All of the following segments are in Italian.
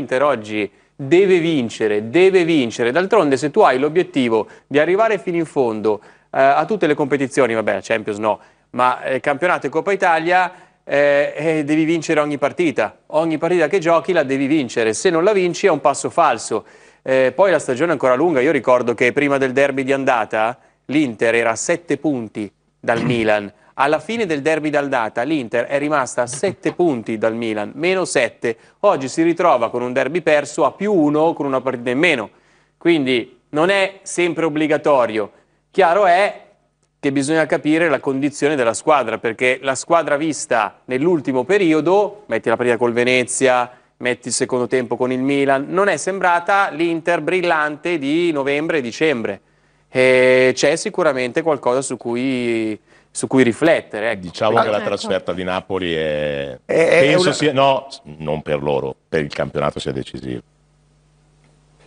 Inter oggi deve vincere, deve vincere. D'altronde se tu hai l'obiettivo di arrivare fino in fondo eh, a tutte le competizioni, vabbè, Champions no, ma eh, campionato e Coppa Italia, eh, eh, devi vincere ogni partita. Ogni partita che giochi la devi vincere. Se non la vinci è un passo falso. Eh, poi la stagione è ancora lunga. Io ricordo che prima del derby di andata l'Inter era a 7 punti dal Milan. Alla fine del derby dal data l'Inter è rimasta a 7 punti dal Milan, meno 7. Oggi si ritrova con un derby perso a più 1 con una partita in meno. Quindi non è sempre obbligatorio. Chiaro è che bisogna capire la condizione della squadra, perché la squadra vista nell'ultimo periodo, metti la partita col Venezia, metti il secondo tempo con il Milan, non è sembrata l'Inter brillante di novembre e dicembre. E c'è sicuramente qualcosa su cui su cui riflettere. Ecco. Diciamo ah, che la ecco. trasferta di Napoli è, è, penso una... sia, no, non per loro, per il campionato sia decisiva.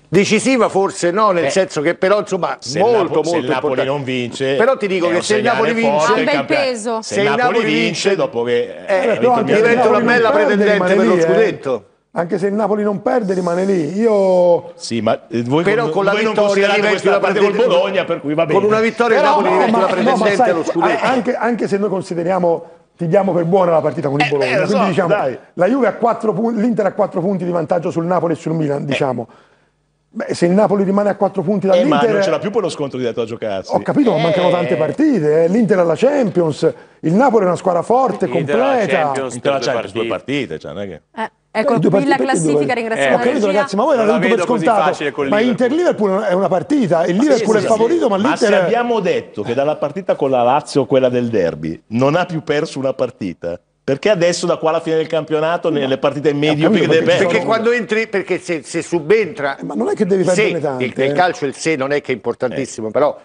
Decisiva forse no, nel Beh, senso che però insomma se molto Napoli, molto se il Napoli non vince. Però ti dico che se il Napoli vince un bel peso. Se, se il Napoli vince, vince dopo che eh, eh, no, diventa una bella pretendente per lo scudetto anche se il Napoli non perde rimane lì. Io... Sì, ma eh, voi, però con, con la voi vittoria non questa parte col Bologna, per cui va bene. Con una vittoria però, il Napoli no, la pretendente no, sai, allo scudetto. Anche, anche, se noi consideriamo, ti diamo per buona la partita con il eh, Bologna, eh, quindi so, diciamo, la Juve ha 4 punti, l'Inter ha 4 punti di vantaggio sul Napoli e sul Milan, eh. diciamo. Beh, se il Napoli rimane a 4 punti dall'Inter... Eh, ma non ce l'ha più quello scontro diretto a giocarsi. Ho capito, ma mancano tante partite. Eh. L'Inter alla Champions, il Napoli è una squadra forte, completa. L'Inter alla Champions, due partite. Due partite cioè, non è che... Ecco, qui partite, la classifica ringraziamo eh, la credo, ragazzi, ma voi non l'avete per scontato. Ma Inter-Liverpool è una partita, il ah, Liverpool sì, sì, è favorito, sì. ma l'Inter... Ma se abbiamo detto che dalla partita con la Lazio, quella del derby, non ha più perso una partita, perché adesso da qua alla fine del campionato nelle partite eh, medio capito, perché, perché, perché quando entri perché se, se, subentra eh, ma non è che devi perdere tante il, nel eh. calcio il se non è che è importantissimo eh. però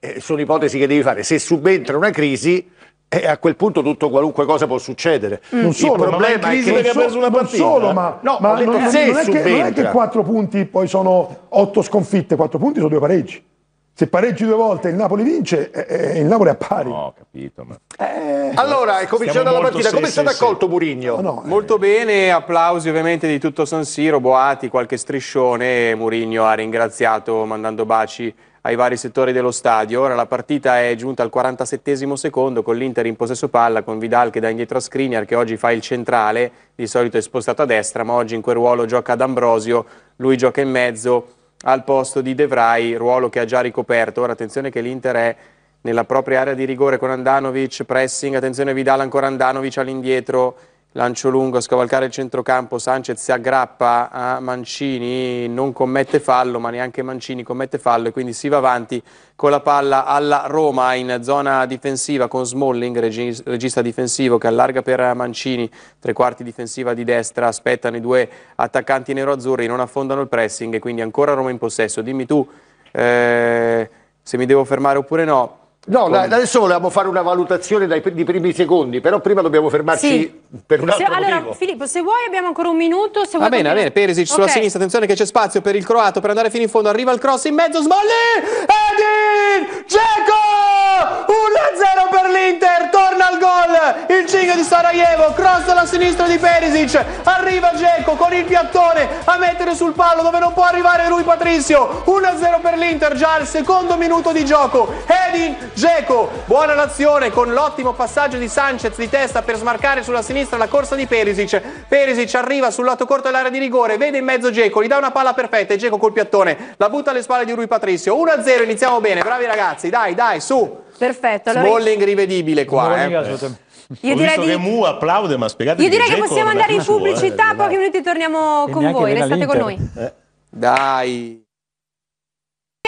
eh, sono ipotesi che devi fare se subentra una crisi e a quel punto tutto qualunque cosa può succedere. Mm. Non solo, il problema ma è che ha preso una partita. solo, ma, no, ma non, non, è che, non, è che, quattro punti poi sono otto sconfitte, quattro punti sono due pareggi. Se pareggi due volte il Napoli vince, eh, il Napoli è a pari. No, capito. Ma... Eh, allora, è cominciata la partita. Sì, Come è stato sì, accolto Murigno? No, no, eh. molto eh. bene, applausi ovviamente di tutto San Siro, Boati, qualche striscione. Murigno ha ringraziato mandando baci ai vari settori dello stadio. Ora la partita è giunta al 47 secondo con l'Inter in possesso palla, con Vidal che dà indietro a Skriniar che oggi fa il centrale, di solito è spostato a destra, ma oggi in quel ruolo gioca D'Ambrosio, lui gioca in mezzo al posto di De Vrij, ruolo che ha già ricoperto. Ora attenzione che l'Inter è nella propria area di rigore con Andanovic, pressing, attenzione Vidal ancora Andanovic all'indietro, Lancio lungo a scavalcare il centrocampo, Sanchez si aggrappa a Mancini, non commette fallo, ma neanche Mancini commette fallo e quindi si va avanti con la palla alla Roma in zona difensiva con Smalling, regista difensivo che allarga per Mancini, tre quarti difensiva di destra, aspettano i due attaccanti nero-azzurri, non affondano il pressing e quindi ancora Roma in possesso. Dimmi tu eh, se mi devo fermare oppure no. No, Come... adesso volevamo fare una valutazione dai di primi secondi, però prima dobbiamo fermarci sì. per un altro se, Allora, Filippo, se vuoi abbiamo ancora un minuto. Se va bene, va bene, Perisic sulla sinistra, attenzione che c'è spazio per il croato, per andare fino in fondo, arriva il cross in mezzo, Smolli! Edin! Dzeko! 1-0 per l'Inter, torna al gol! Insigne di Sarajevo, cross alla sinistra di Perisic, arriva Geco con il piattone a mettere sul palo dove non può arrivare lui Patrizio, 1-0 per l'Inter già al secondo minuto di gioco, Edin Geco, buona l'azione con l'ottimo passaggio di Sanchez di testa per smarcare sulla sinistra la corsa di Perisic, Perisic arriva sul lato corto dell'area di rigore, vede in mezzo Geco, gli dà una palla perfetta e Geco col piattone la butta alle spalle di lui Patrizio, 1-0 iniziamo bene, bravi ragazzi, dai dai su! Perfetto. Allora... Smalling rivedibile qua. Smalling, eh. Io Ho direi di... che Mu applaude, ma spiegate Io direi che, che possiamo andare in pubblicità, pochi minuti torniamo con voi, restate con noi. Eh. Dai!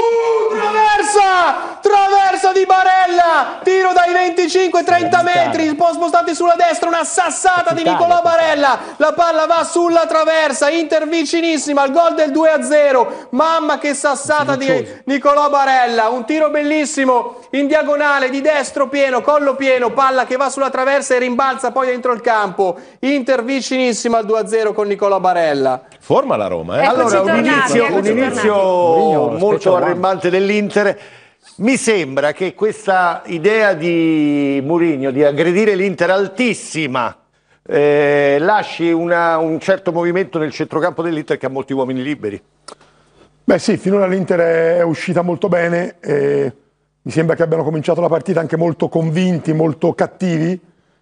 Uh, traversa! Traversa di Barella! Tiro dai 25-30 metri, spostati sulla destra, una sassata di Nicolò Barella. La palla va sulla traversa, Inter vicinissima, il gol del 2-0. Mamma che sassata di Nicolò Barella, un tiro bellissimo in diagonale, di destro pieno, collo pieno, palla che va sulla traversa e rimbalza poi dentro il campo. Inter vicinissima al 2-0 con Nicolò Barella. Forma la Roma, eh? allora, un inizio, un inizio molto arretrato trembante dell'Inter. Mi sembra che questa idea di Mourinho di aggredire l'Inter altissima eh, lasci una, un certo movimento nel centrocampo dell'Inter che ha molti uomini liberi. Beh sì, finora l'Inter è uscita molto bene, eh, mi sembra che abbiano cominciato la partita anche molto convinti, molto cattivi,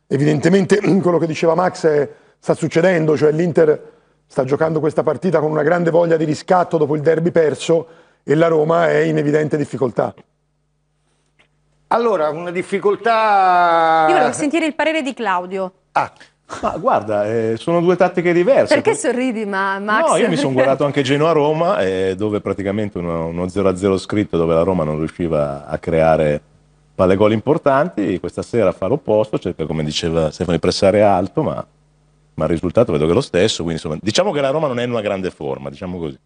evidentemente quello che diceva Max è, sta succedendo, cioè l'Inter sta giocando questa partita con una grande voglia di riscatto dopo il derby perso e la Roma è in evidente difficoltà. Allora, una difficoltà... Io volevo sentire il parere di Claudio. Ah, ma guarda, eh, sono due tattiche diverse. Perché sorridi, ma Max? No, io mi sono guardato anche Genoa-Roma, eh, dove praticamente uno, uno 0-0 scritto, dove la Roma non riusciva a creare palle gol importanti. Questa sera fa l'opposto, cerca, cioè come diceva Stefano, di pressare alto, ma, ma, il risultato vedo che è lo stesso. Quindi, insomma, diciamo che la Roma non è in una grande forma, diciamo così.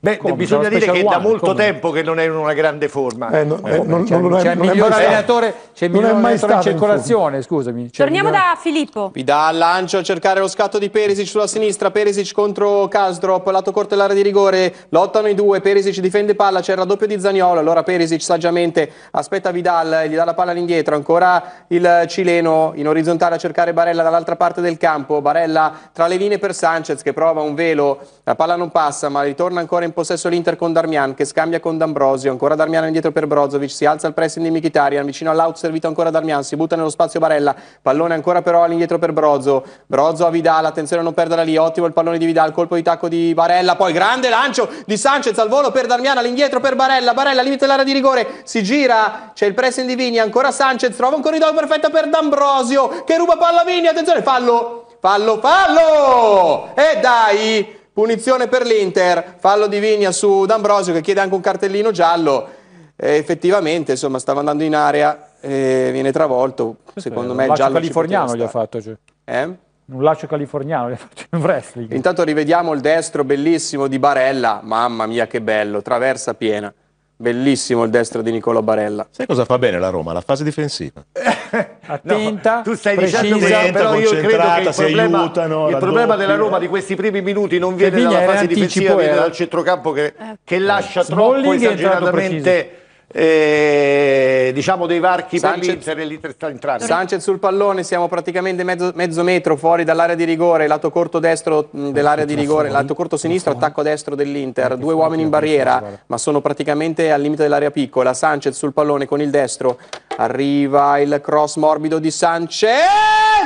Beh, Come, bisogna dire che è da molto Come? tempo che non è in una grande forma. Eh, no, eh, non, è, c'è il miglior allenatore, c'è il miglior allenatore in circolazione, in scusami. Torniamo migliore... da Filippo. Vidal lancio a cercare lo scatto di Perisic sulla sinistra, Perisic contro Kasdrop, lato corto dell'area di rigore, lottano i due, Perisic difende palla, c'è il raddoppio di Zaniolo, allora Perisic saggiamente aspetta Vidal, gli dà la palla all'indietro, ancora il cileno in orizzontale a cercare Barella dall'altra parte del campo, Barella tra le linee per Sanchez che prova un velo, la palla non passa ma ritorna ancora in in possesso l'Inter con Darmian che scambia con D'Ambrosio, ancora Darmian indietro per Brozovic, si alza il pressing di Mkhitaryan, vicino all'out servito ancora Darmian, si butta nello spazio Barella, pallone ancora però all'indietro per Brozo, Brozo a Vidal, attenzione a non perdere lì, ottimo il pallone di Vidal, colpo di tacco di Barella, poi grande lancio di Sanchez al volo per Darmian, all'indietro per Barella, Barella limite l'area di rigore, si gira, c'è il pressing di Vigna, ancora Sanchez, trova un corridoio perfetto per D'Ambrosio che ruba palla a Vini, attenzione, fallo, fallo, fallo! E dai! Punizione per l'Inter, fallo di Vigna su D'Ambrosio che chiede anche un cartellino giallo. E effettivamente, insomma, stava andando in area e viene travolto. Secondo me il giallo cioè. eh? californiano gli ha fatto. Cioè. Eh? Un lascio californiano gli ha fatto wrestling. Intanto rivediamo il destro bellissimo di Barella. Mamma mia che bello, traversa piena. Bellissimo il destro di Nicola Barella. Sai cosa fa bene la Roma? La fase difensiva. Attenta, no, tu stai precisa, dicendo attenta, però io credo che il problema, aiutano, il problema della Roma di questi primi minuti non viene dalla fase difensiva, viene dal centrocampo che, che eh. lascia Smalling troppo esageratamente eh, diciamo dei varchi Sanchez, per l'Inter e l'Inter sta entrando Sanchez sul pallone siamo praticamente mezzo, mezzo, metro fuori dall'area di rigore lato corto destro mm, eh, dell'area di rigore lato corto eh, sinistro attacco destro dell'Inter due uomini in barriera ma sono praticamente al limite dell'area piccola Sanchez sul pallone con il destro arriva il cross morbido di Sanchez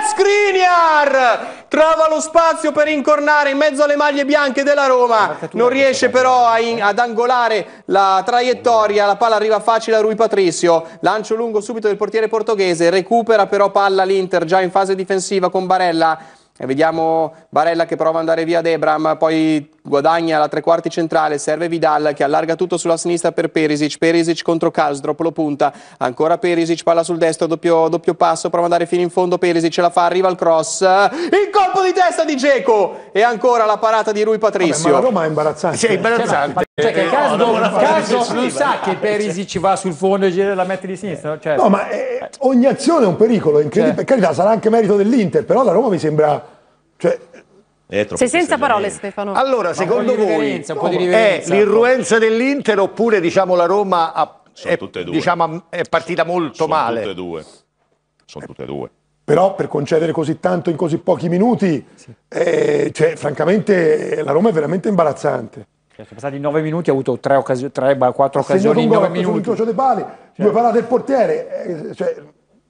Skriniar trova lo spazio per incornare in mezzo alle maglie bianche della Roma non riesce però in, ad angolare la traiettoria la palla arriva arriva facile a Rui Patricio, lancio lungo subito del portiere portoghese, recupera però palla l'Inter già in fase difensiva con Barella. E vediamo Barella che prova ad andare via ad Ebram, poi guadagna la tre quarti centrale, serve Vidal che allarga tutto sulla sinistra per Perisic, Perisic contro Kasdrop, lo punta, ancora Perisic, palla sul destro, doppio, doppio passo, prova ad andare fino in fondo Perisic, ce la fa, arriva il cross, il colpo di testa di Geco e ancora la parata di Rui Patricio. Vabbè, ma la Roma è imbarazzante. Sì, è imbarazzante. Cioè, eh, che caso, no, non, caso non sa che Perisic va sul fondo e gira la mette di sinistra. Cioè. No, certo. ma eh, ogni azione è un pericolo, incredibile. Cioè. Per carità, sarà anche merito dell'Inter, però la Roma mi sembra... Cioè, sei senza parole Stefano. Allora, secondo voi è l'irruenza dell'Inter oppure diciamo la Roma ha, è, diciamo, è, partita molto Sono male? Tutte e due. Sono tutte e due. Però per concedere così tanto in così pochi minuti, sì. eh, cioè, francamente la Roma è veramente imbarazzante. Cioè, sono passati nove minuti, ha avuto tre, occasi- quattro 4 occasioni in 9 minuti. Un incrocio dei pali, cioè. due parate del portiere. Eh, cioè...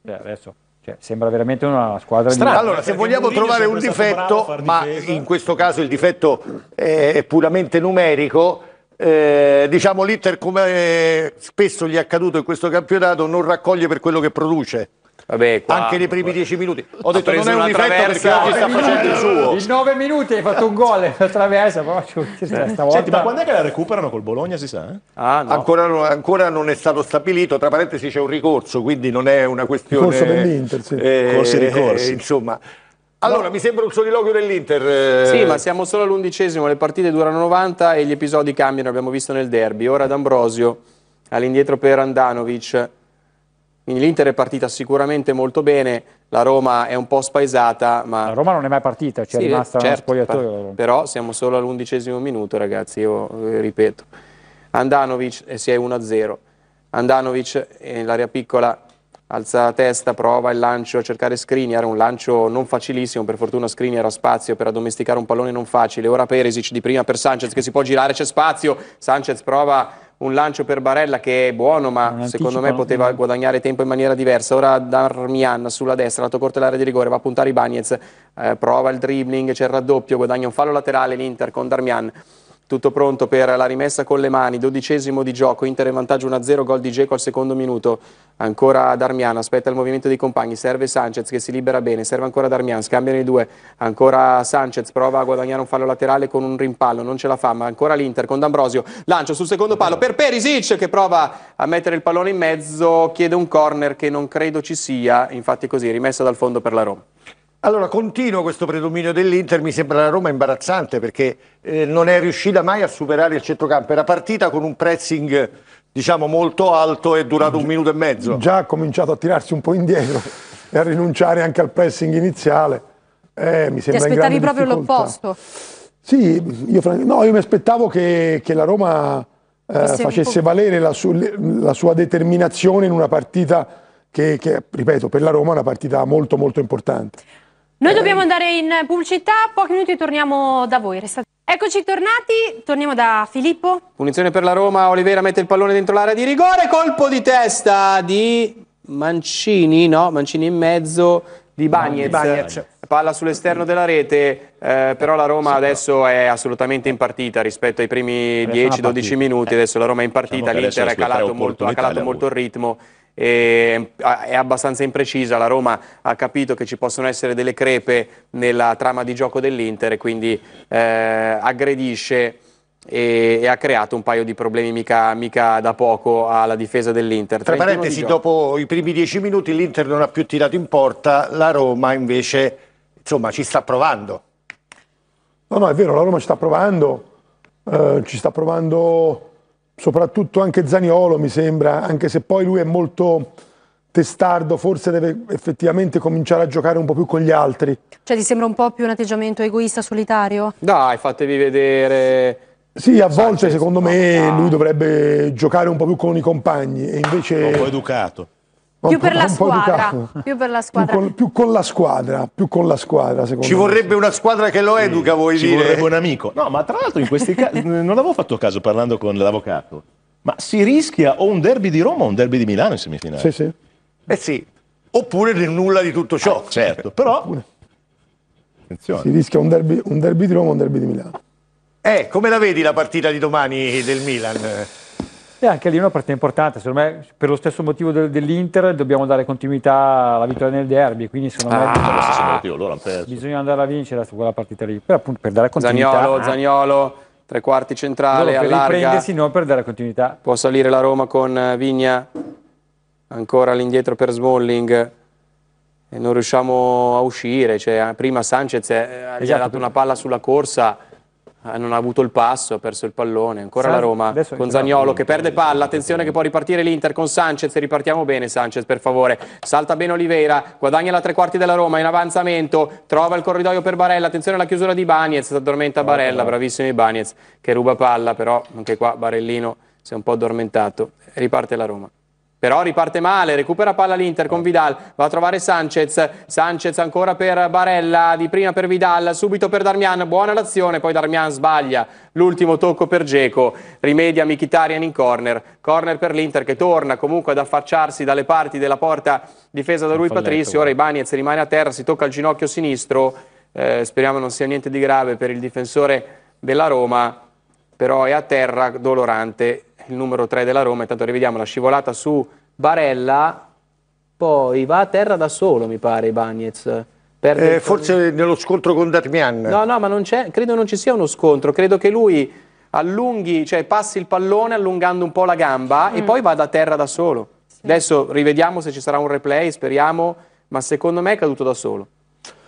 Beh, adesso cioè, sembra veramente una squadra Strano. di... Allora, se vogliamo Murigno trovare un difetto, ma in questo caso il difetto eh, è puramente numerico, eh, diciamo l'Inter come spesso gli è accaduto in questo campionato non raccoglie per quello che produce. Vabbè, qua, anche nei primi qua. dieci minuti. Ho ha detto non è un difetto perché oggi sta facendo il suo. In nove minuti hai fatto un gol, una traversa, però stavolta. Senti, ma quando è che la recuperano col Bologna, si sa? Eh? Ah, no. ancora, ancora, non è stato stabilito, tra parentesi c'è un ricorso, quindi non è una questione... Ricorso dell'Inter, sì. Eh, Corsi eh, ricorsi. Eh, insomma... Allora, mi sembra un soliloquio dell'Inter. Eh. Sì, ma siamo solo all'undicesimo, le partite durano 90 e gli episodi cambiano, abbiamo visto nel derby. Ora D'Ambrosio, all'indietro per Andanovic, quindi l'Inter è partita sicuramente molto bene, la Roma è un po' spaesata, ma... La Roma non è mai partita, ci è sì, rimasta certo, spogliatoio. Però siamo solo all'undicesimo minuto, ragazzi, io eh, ripeto. Andanovic e eh, si è 1-0. Andanovic l'area eh, piccola alza la testa, prova il lancio a cercare Skriniar, un lancio non facilissimo, per fortuna Skriniar ha spazio per addomesticare un pallone non facile. Ora Peresic di prima per Sanchez che si può girare, c'è spazio. Sanchez prova un lancio per Barella che è buono, ma secondo me poteva ehm. guadagnare tempo in maniera diversa. Ora Darmian sulla destra, lato corto dell'area di rigore, va a puntare Ibanez, eh, prova il dribbling, c'è il raddoppio, guadagna un fallo laterale l'Inter con Darmian. Tutto pronto per la rimessa con le mani, dodicesimo di gioco, Inter in vantaggio 1-0, gol di Geco al secondo minuto, ancora Darmian, aspetta il movimento dei compagni, serve Sanchez che si libera bene, serve ancora Darmian, scambiano i due, ancora Sanchez prova a guadagnare un fallo laterale con un rimpallo, non ce la fa, ma ancora l'Inter con D'Ambrosio, lancio sul secondo palo per Perisic che prova a mettere il pallone in mezzo, chiede un corner che non credo ci sia, infatti così, rimessa dal fondo per la Roma. Allora, continuo questo predominio dell'Inter, mi sembra la Roma imbarazzante perché eh, non è riuscita mai a superare il centrocampo, era partita con un pressing diciamo molto alto e durato un minuto e mezzo. Già ha cominciato a tirarsi un po' indietro e a rinunciare anche al pressing iniziale. Eh, mi sembra Ti aspettavi proprio l'opposto? Sì, io, no, io, mi aspettavo che, che la Roma eh, facesse valere la, su, la sua determinazione in una partita che, che, ripeto, per la Roma è una partita molto molto importante. Noi dobbiamo andare in pubblicità, pochi minuti e torniamo da voi. Restate. Eccoci tornati, torniamo da Filippo. Punizione per la Roma, Olivera mette il pallone dentro l'area di rigore, colpo di testa di Mancini, no, Mancini in mezzo di Bagnez. Bagnez. Palla sull'esterno della rete, eh, però la Roma adesso è assolutamente in partita rispetto ai primi 10-12 minuti, adesso la Roma è in diciamo partita, diciamo l'Inter ha calato molto il ritmo e, è abbastanza imprecisa, la Roma ha capito che ci possono essere delle crepe nella trama di gioco dell'Inter e quindi eh, aggredisce e, e, ha creato un paio di problemi mica, mica da poco alla difesa dell'Inter. Tra parentesi, di dopo i primi dieci minuti l'Inter non ha più tirato in porta, la Roma invece insomma, ci sta provando. No, no, è vero, la Roma ci sta provando, eh, ci sta provando soprattutto anche Zaniolo mi sembra, anche se poi lui è molto testardo, forse deve effettivamente cominciare a giocare un po' più con gli altri. Cioè ti sembra un po' più un atteggiamento egoista, solitario? Dai, fatevi vedere. Sì, a volte secondo me lui dovrebbe giocare un po' più con i compagni e invece... Poco educato. Più per, la squadra, più per la squadra. Più con, la squadra, più con la squadra, secondo Ci vorrebbe una squadra che lo educa, vuoi ci dire? Ci vorrebbe un amico. No, ma tra l'altro in questi casi, non avevo fatto caso parlando con l'avvocato, ma si rischia o un derby di Roma o un derby di Milano in semifinale. Sì, sì. Eh sì, oppure nel nulla di tutto ciò. Ah, certo, però... Oppure. Attenzione. Si rischia un derby, un derby di Roma o un derby di Milano. Eh, come la vedi la partita di domani del Milan? E anche lì una partita importante, secondo me per lo stesso motivo del, dell'Inter dobbiamo dare continuità alla vittoria nel derby, quindi secondo me hanno ah. perso. bisogna andare a vincere su quella partita lì, per, appunto, per dare continuità. Zagnolo, eh. Zagnolo, tre quarti centrale, no, per riprendersi, non per dare continuità. Può salire la Roma con eh, Vigna, ancora all'indietro per Smalling e non riusciamo a uscire. Cioè, prima Sanchez eh, ha esatto. dato una palla sulla corsa eh, non ha avuto il passo, ha perso il pallone, ancora San... la Roma con Zagnolo che perde palla, attenzione che può ripartire l'Inter con Sanchez, ripartiamo bene Sanchez per favore, salta bene Oliveira, guadagna la tre quarti della Roma in avanzamento, trova il corridoio per Barella, attenzione alla chiusura di Bagnez, addormenta Barella, bravissimo Bagnez che ruba palla però anche qua Barellino si è un po' addormentato, riparte la Roma però riparte male, recupera palla l'Inter con oh. Vidal, va a trovare Sanchez, Sanchez ancora per Barella, di prima per Vidal, subito per Darmian, buona l'azione, poi Darmian sbaglia, l'ultimo tocco per Geco, rimedia Mkhitaryan in corner, corner per l'Inter che torna comunque ad affacciarsi dalle parti della porta difesa da lui Patrizio, ora Ibanez rimane a terra, si tocca il ginocchio sinistro, eh, speriamo non sia niente di grave per il difensore della Roma, però è a terra dolorante il numero 3 della Roma, intanto rivediamo la scivolata su Barella, poi va a terra da solo mi pare Bagnez. Eh, forse nello scontro con Darmian. No, no, ma non credo non ci sia uno scontro, credo che lui allunghi, cioè passi il pallone allungando un po' la gamba mm. e poi vada a terra da solo. Sì. Adesso rivediamo se ci sarà un replay, speriamo, ma secondo me è caduto da solo.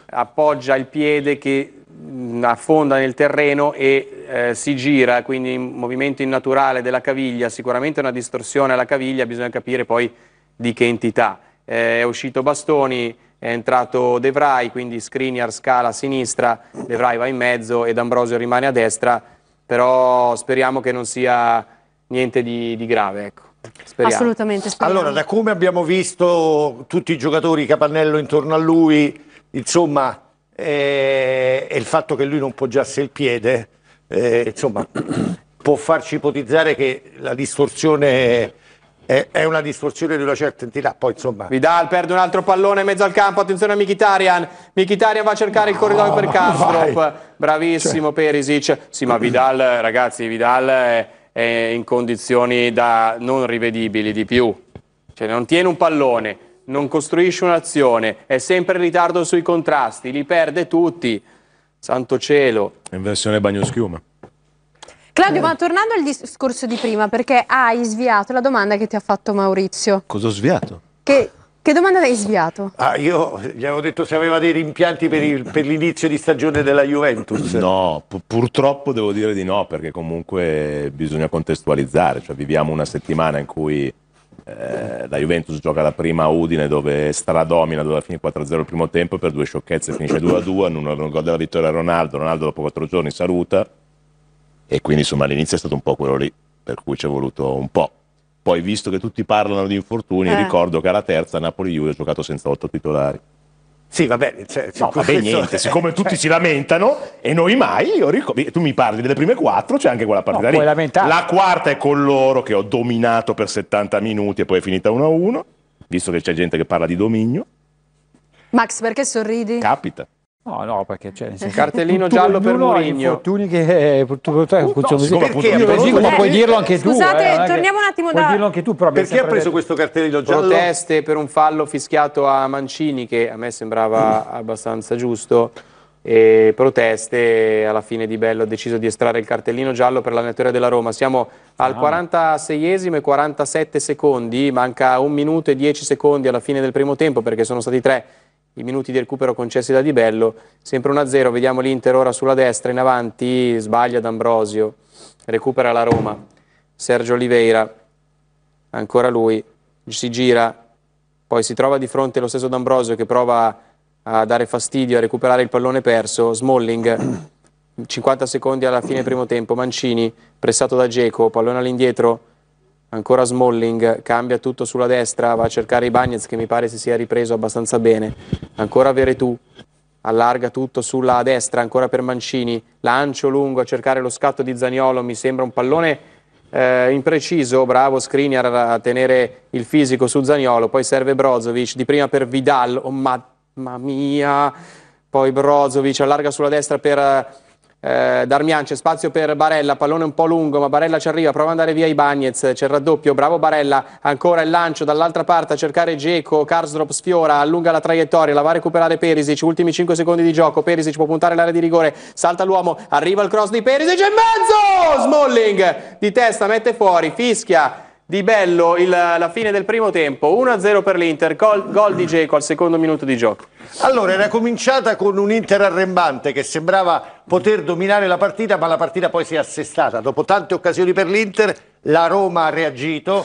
Appoggia il piede che Mm, affonda nel terreno e eh, si gira, quindi in movimento innaturale della caviglia, sicuramente una distorsione alla caviglia, bisogna capire poi di che entità. Eh, è uscito Bastoni, è entrato De Vrij, quindi Skriniar scala a sinistra, De Vrij va in mezzo ed Ambrosio rimane a destra, però speriamo che non sia niente di, di grave. Ecco. Speriamo. Assolutamente. Speriamo. Allora, da come abbiamo visto tutti i giocatori, Capannello intorno a lui, insomma e, il fatto che lui non poggiasse il piede, eh, insomma, può farci ipotizzare che la distorsione è, una distorsione di una certa entità. Poi insomma. Vidal perde un altro pallone in mezzo al campo. Attenzione a Michitarian. Michitarian va a cercare no, il corridoio per Kastrop. Ah, Bravissimo cioè. Perisic. Sì, ma Vidal, ragazzi, Vidal è, è in condizioni da non rivedibili di più. Cioè, non tiene un pallone non costruisce un'azione, è sempre in ritardo sui contrasti, li perde tutti. Santo cielo. In versione bagnoschiuma. Claudio, eh. ma tornando al discorso di prima, perché hai sviato la domanda che ti ha fatto Maurizio. Cosa ho sviato? Che, che domanda hai sviato? Ah, io gli avevo detto se aveva dei rimpianti per, l'inizio di stagione della Juventus. No, purtroppo devo dire di no, perché comunque bisogna contestualizzare. Cioè, viviamo una settimana in cui eh, la Juventus gioca la prima a Udine dove stradomina dove alla fine 4-0 il primo tempo per due sciocchezze finisce 2-2, non un gol della vittoria a Ronaldo, Ronaldo dopo quattro giorni saluta e quindi insomma all'inizio è stato un po' quello lì per cui ci è voluto un po'. Poi visto che tutti parlano di infortuni eh. ricordo che alla terza Napoli-Juve ha giocato senza otto titolari. Sì, vabbè, cioè, no, vabbè niente, siccome tutti cioè. si lamentano e noi mai, ricordo, tu mi parli delle prime quattro, c'è anche quella partita no, lì. La quarta è con loro che ho dominato per 70 minuti e poi è finita 1-1, visto che c'è gente che parla di dominio. Max, perché sorridi? Capita. No, no, perché c'è cioè, nel eh, cartellino giallo per Mourinho. Infortuni che purtroppo uh, eh, cioè, no, cioè, siccome, perché, perché, però, dico, eh, ma puoi dirlo anche tu. Scusate, eh, torniamo un attimo da dirlo anche tu, però Perché ha preso questo cartellino giallo? Proteste per un fallo fischiato a Mancini che a me sembrava mm. abbastanza giusto. E proteste alla fine di Bello ha deciso di estrarre il cartellino giallo per l'allenatore della Roma. Siamo al ah. 46esimo e 47 secondi, manca un minuto e 10 secondi alla fine del primo tempo perché sono stati tre i minuti di recupero concessi da Di Bello, sempre 1-0, vediamo l'Inter ora sulla destra, in avanti, sbaglia D'Ambrosio, recupera la Roma, Sergio Oliveira, ancora lui, si gira, poi si trova di fronte lo stesso D'Ambrosio che prova a dare fastidio, a recuperare il pallone perso, Smalling, 50 secondi alla fine primo tempo, Mancini, pressato da Geco, pallone all'indietro, ancora Smalling, cambia tutto sulla destra, va a cercare i Bagnets che mi pare si sia ripreso abbastanza bene, ancora Veretù, allarga tutto sulla destra, ancora per Mancini, lancio lungo a cercare lo scatto di Zaniolo, mi sembra un pallone eh, impreciso, bravo Skriniar a tenere il fisico su Zaniolo, poi serve Brozovic, di prima per Vidal, oh mamma mia, poi Brozovic allarga sulla destra per eh, Darmian c'è spazio per Barella, pallone un po' lungo ma Barella ci arriva, prova ad andare via Ibagnez, c'è il raddoppio, bravo Barella, ancora il lancio dall'altra parte a cercare Geco, Karsdrop sfiora, allunga la traiettoria, la va a recuperare Perisic, ultimi 5 secondi di gioco, Perisic può puntare l'area di rigore, salta l'uomo, arriva il cross di Perisic e in mezzo! Smalling di testa mette fuori, fischia di Bello il, la fine del primo tempo, 1-0 per l'Inter, gol, gol di Geco al secondo minuto di gioco. Allora era cominciata con un Inter arrembante che sembrava poter dominare la partita ma la partita poi si è assestata, dopo tante occasioni per l'Inter la Roma ha reagito,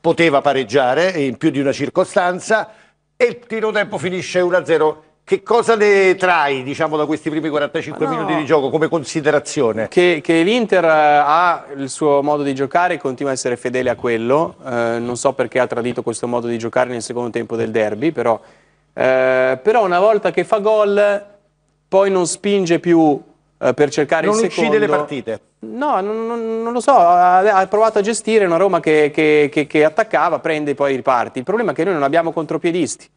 poteva pareggiare in più di una circostanza e il tiro tempo finisce 1-0 che cosa ne trai diciamo, da questi primi 45 no. minuti di gioco come considerazione? Che, che l'Inter eh, ha il suo modo di giocare e continua a essere fedele a quello. Eh, non so perché ha tradito questo modo di giocare nel secondo tempo del derby, però, eh, però una volta che fa gol poi non spinge più eh, per cercare non il secondo. Non uccide le partite? No, non, non, non lo so. Ha, ha, provato a gestire una Roma che, che, che attaccava, prende e poi riparti. Il problema è che noi non abbiamo contropiedisti.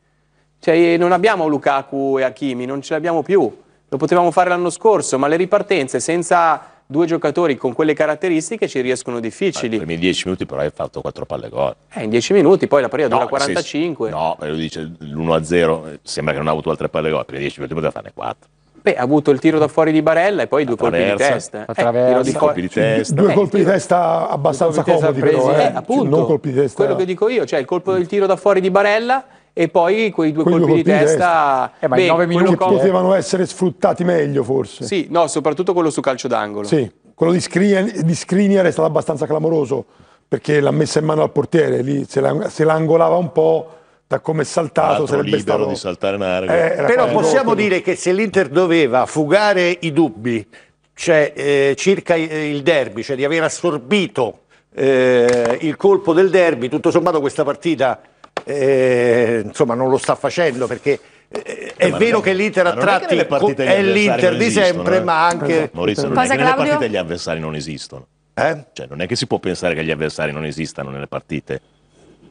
Cioè, eh, non abbiamo Lukaku e Hakimi, non ce l'abbiamo più. Lo potevamo fare l'anno scorso, ma le ripartenze senza due giocatori con quelle caratteristiche ci riescono difficili. Nei primi dieci minuti però hai fatto quattro palle gol. Eh, in dieci minuti, poi la partita no, dura 45. Se, no, ma lo dice l'1-0, eh, sembra che non ha avuto altre palle gol, prima dieci minuti poteva farne quattro. Beh, ha avuto il tiro da fuori di Barella e poi due colpi di testa. Eh, di colpi di testa. Due colpi di testa abbastanza comodi, testa però, eh. Eh, appunto, non colpi di testa. Quello che dico io, cioè il, colpo, il tiro da fuori di Barella e poi quei due colpi, colpi, di testa, testa. Eh, beh, 9 minuti che potevano essere sfruttati meglio forse. Sì, no, soprattutto quello su calcio d'angolo. Sì, quello di Skriniar, di Skriniar è stato abbastanza clamoroso perché l'ha messa in mano al portiere, lì se, la, se l'angolava un po' da come è saltato sarebbe libero stato... di saltare in aria. Eh, Però possiamo dire che se l'Inter doveva fugare i dubbi cioè, eh, circa eh, il derby, cioè di aver assorbito eh, il colpo del derby, tutto sommato questa partita eh, insomma, non lo sta facendo perché eh, è vero non, che l'Inter ha tratti è, è l'Inter di sempre, eh? ma anche esatto. Maurizio, non Cosa è che Claudio? nelle partite gli avversari non esistono. Eh? Cioè, non è che si può pensare che gli avversari non esistano nelle partite.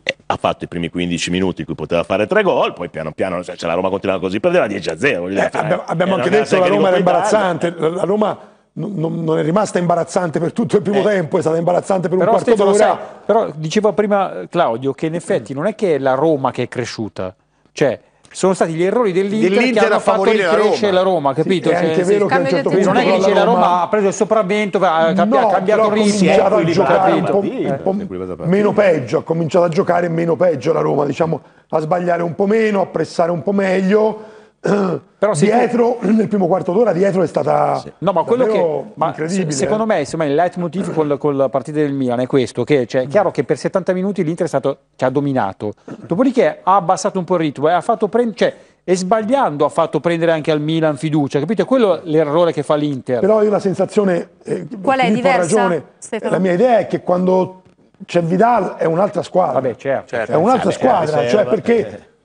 Eh, ha fatto i primi 15 minuti in cui poteva fare tre gol, poi piano piano cioè, la Roma continuava così, perdeva 10 a 0. Eh, abbiamo, abbiamo anche detto che la Roma era imbarazzante, la Roma non, non, è rimasta imbarazzante per tutto il primo eh. tempo, è stata imbarazzante per però un quarto d'ora. Però diceva prima Claudio che in effetti non è che è la Roma che è cresciuta, cioè sono stati gli errori dell'Inter, dell'Inter che hanno fatto ricrescere la Roma, capito? Sì, cioè, anche vero sì, che a un certo punto non è che la, la Roma ha preso il sopravvento, ha, cambi- no, ha cambiato ritmo, ha giocare un po', un po', un po meno peggio, ha cominciato a giocare meno peggio la Roma, diciamo, a sbagliare un po' meno, a pressare un po' meglio però dietro, tu... nel primo quarto d'ora, dietro è stata sì. no, ma quello che, ma se, secondo me insomma, il leitmotiv con la partita del Milan è questo, che cioè, è mm. chiaro che per 70 minuti l'Inter è stato, che ha dominato, dopodiché ha abbassato un po' il ritmo e eh, ha fatto prendere... Cioè, e sbagliando ha fatto prendere anche al Milan fiducia, capito? Quello è l'errore che fa l'Inter. Però io la sensazione... Eh, Qual è diversa? Ragione, la mia idea è che quando c'è Vidal è un'altra squadra. Vabbè, certo. certo. È un'altra vabbè, certo, certo. squadra, vabbè, certo, cioè vabbè.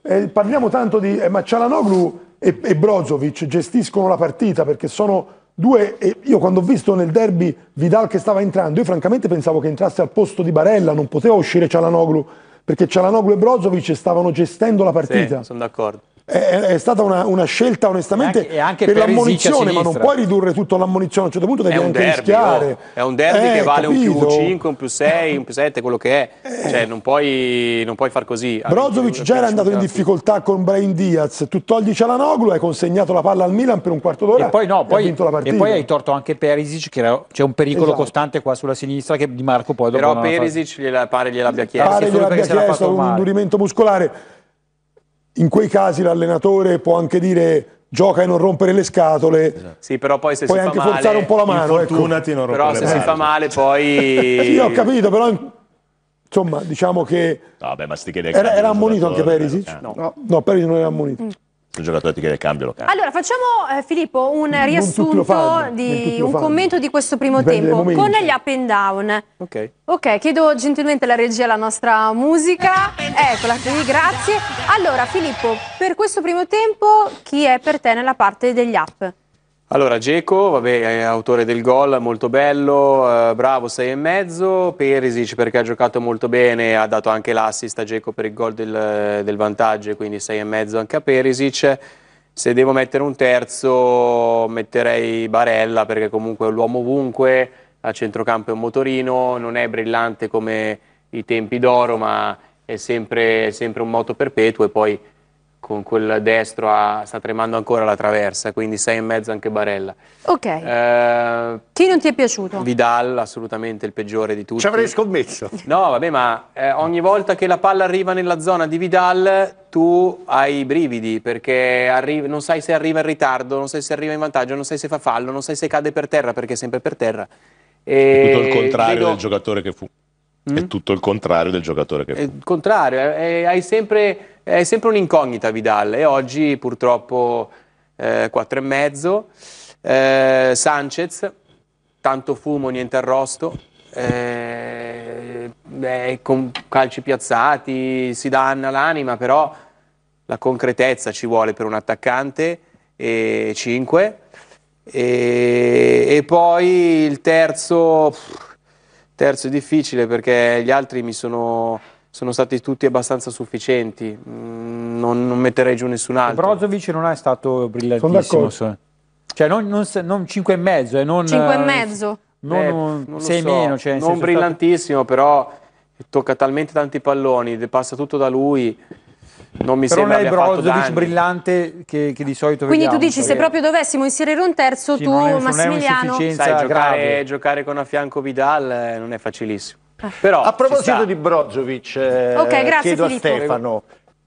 perché eh, parliamo tanto di... Eh, ma Cialanoglu e, e Brozovic gestiscono la partita perché sono due, io quando ho visto nel derby Vidal che stava entrando, io francamente pensavo che entrasse al posto di Barella, non poteva uscire Cialanoglu, perché Cialanoglu e Brozovic stavano gestendo la partita. Sì, sono d'accordo. È, è stata una, una, scelta onestamente e anche, e anche per, per l'ammonizione, ma non puoi ridurre tutto all'ammonizione, a un certo punto devi anche derby, rischiare. No? Oh. È un derby eh, che vale capito? un più 5, un più 6, un più 7, quello che è. Eh. Cioè, non, puoi, non puoi, far così. Brozovic già era andato in difficoltà con Brain Diaz, tu togli Cialanoglu, hai consegnato la palla al Milan per un quarto d'ora e poi, no, poi, vinto la partita. E poi hai torto anche Perisic, che era, c'è un pericolo esatto. costante qua sulla sinistra che Di Marco poi dopo Però Perisic gliela, pare gliel'abbia chiesto. Pare gliel'abbia chiesto, un indurimento muscolare in quei casi l'allenatore può anche dire gioca e non rompere le scatole. Sì, però poi se puoi si anche fa forzare male, un po' la mano, ecco. non Però se mani. si fa male poi Sì, ho capito, però insomma, diciamo che Vabbè, ma sti era, era ammonito anche Perisic? No. Eh. no, no Perisic non era ammonito. Mm giocatori che cambio lo cambia. Allora, facciamo eh, Filippo un riassunto fanno, di un commento di questo primo Dipende tempo con gli up and down. Ok. Ok, chiedo gentilmente la regia alla nostra musica. Eccola qui, grazie. Allora, Filippo, per questo primo tempo chi è per te nella parte degli up? Allora, Geco, vabbè, autore del gol, molto bello, eh, bravo, 6 e mezzo. Perisic perché ha giocato molto bene, ha dato anche l'assist a Geco per il gol del, del vantaggio, quindi 6 e mezzo anche a Perisic. Se devo mettere un terzo, metterei Barella perché comunque è l'uomo ovunque, a centrocampo è un motorino, non è brillante come i tempi d'oro, ma è sempre, è sempre un moto perpetuo e poi con quel destro ha, sta tremando ancora la traversa, quindi sei e mezzo anche Barella. Ok. Eh, Chi non ti è piaciuto? Vidal, assolutamente il peggiore di tutti. Ci avrei scommesso. No, vabbè, ma eh, ogni volta che la palla arriva nella zona di Vidal tu hai i brividi perché arriva, non sai se arriva in ritardo, non sai se arriva in vantaggio, non sai se fa fallo, non sai se cade per terra perché è sempre per terra. E... È tutto il contrario vedo... del giocatore che fu. Mm? È tutto il contrario del giocatore che fu. È il contrario, è, è, hai sempre è sempre un'incognita Vidal e oggi purtroppo eh, 4,5. Eh, Sanchez, tanto fumo, niente arrosto. Eh, eh, con calci piazzati, si danna l'anima, però la concretezza ci vuole per un attaccante. E 5. E, e poi il terzo, terzo è difficile perché gli altri mi sono sono stati tutti abbastanza sufficienti, mm, non, non metterei giù nessun altro. Brozovic non è stato brillantissimo, cioè non, non, non 5,5 e eh, non... 5,5? Eh, non, eh, 6 so. meno, cioè, non brillantissimo, stato... però tocca talmente tanti palloni, passa tutto da lui. Non mi Però sembra il Brozovic brillante che, che, di solito Quindi vediamo, tu dici se proprio dovessimo inserire un terzo sì, tu non è, Massimiliano non è Sai, giocare, giocare, con a fianco Vidal eh, non è facilissimo. Però a proposito di Brozovic, eh, okay, grazie, chiedo Filippo. a Stefano.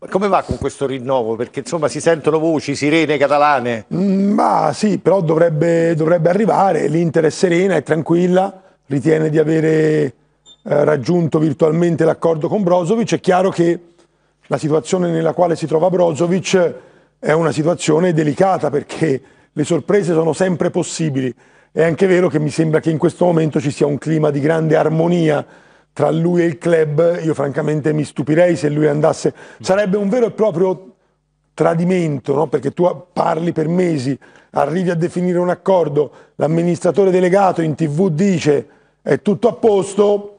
Come va con questo rinnovo? Perché insomma si sentono voci, sirene catalane. Mm, ma sì, però dovrebbe, dovrebbe arrivare. L'Inter è serena, è tranquilla, ritiene di avere eh, raggiunto virtualmente l'accordo con Brozovic. È chiaro che la situazione nella quale si trova Brozovic è una situazione delicata perché le sorprese sono sempre possibili. È anche vero che mi sembra che in questo momento ci sia un clima di grande armonia tra lui e il club, io francamente mi stupirei se lui andasse, sarebbe un vero e proprio tradimento, no? perché tu parli per mesi, arrivi a definire un accordo, l'amministratore delegato in tv dice è tutto a posto,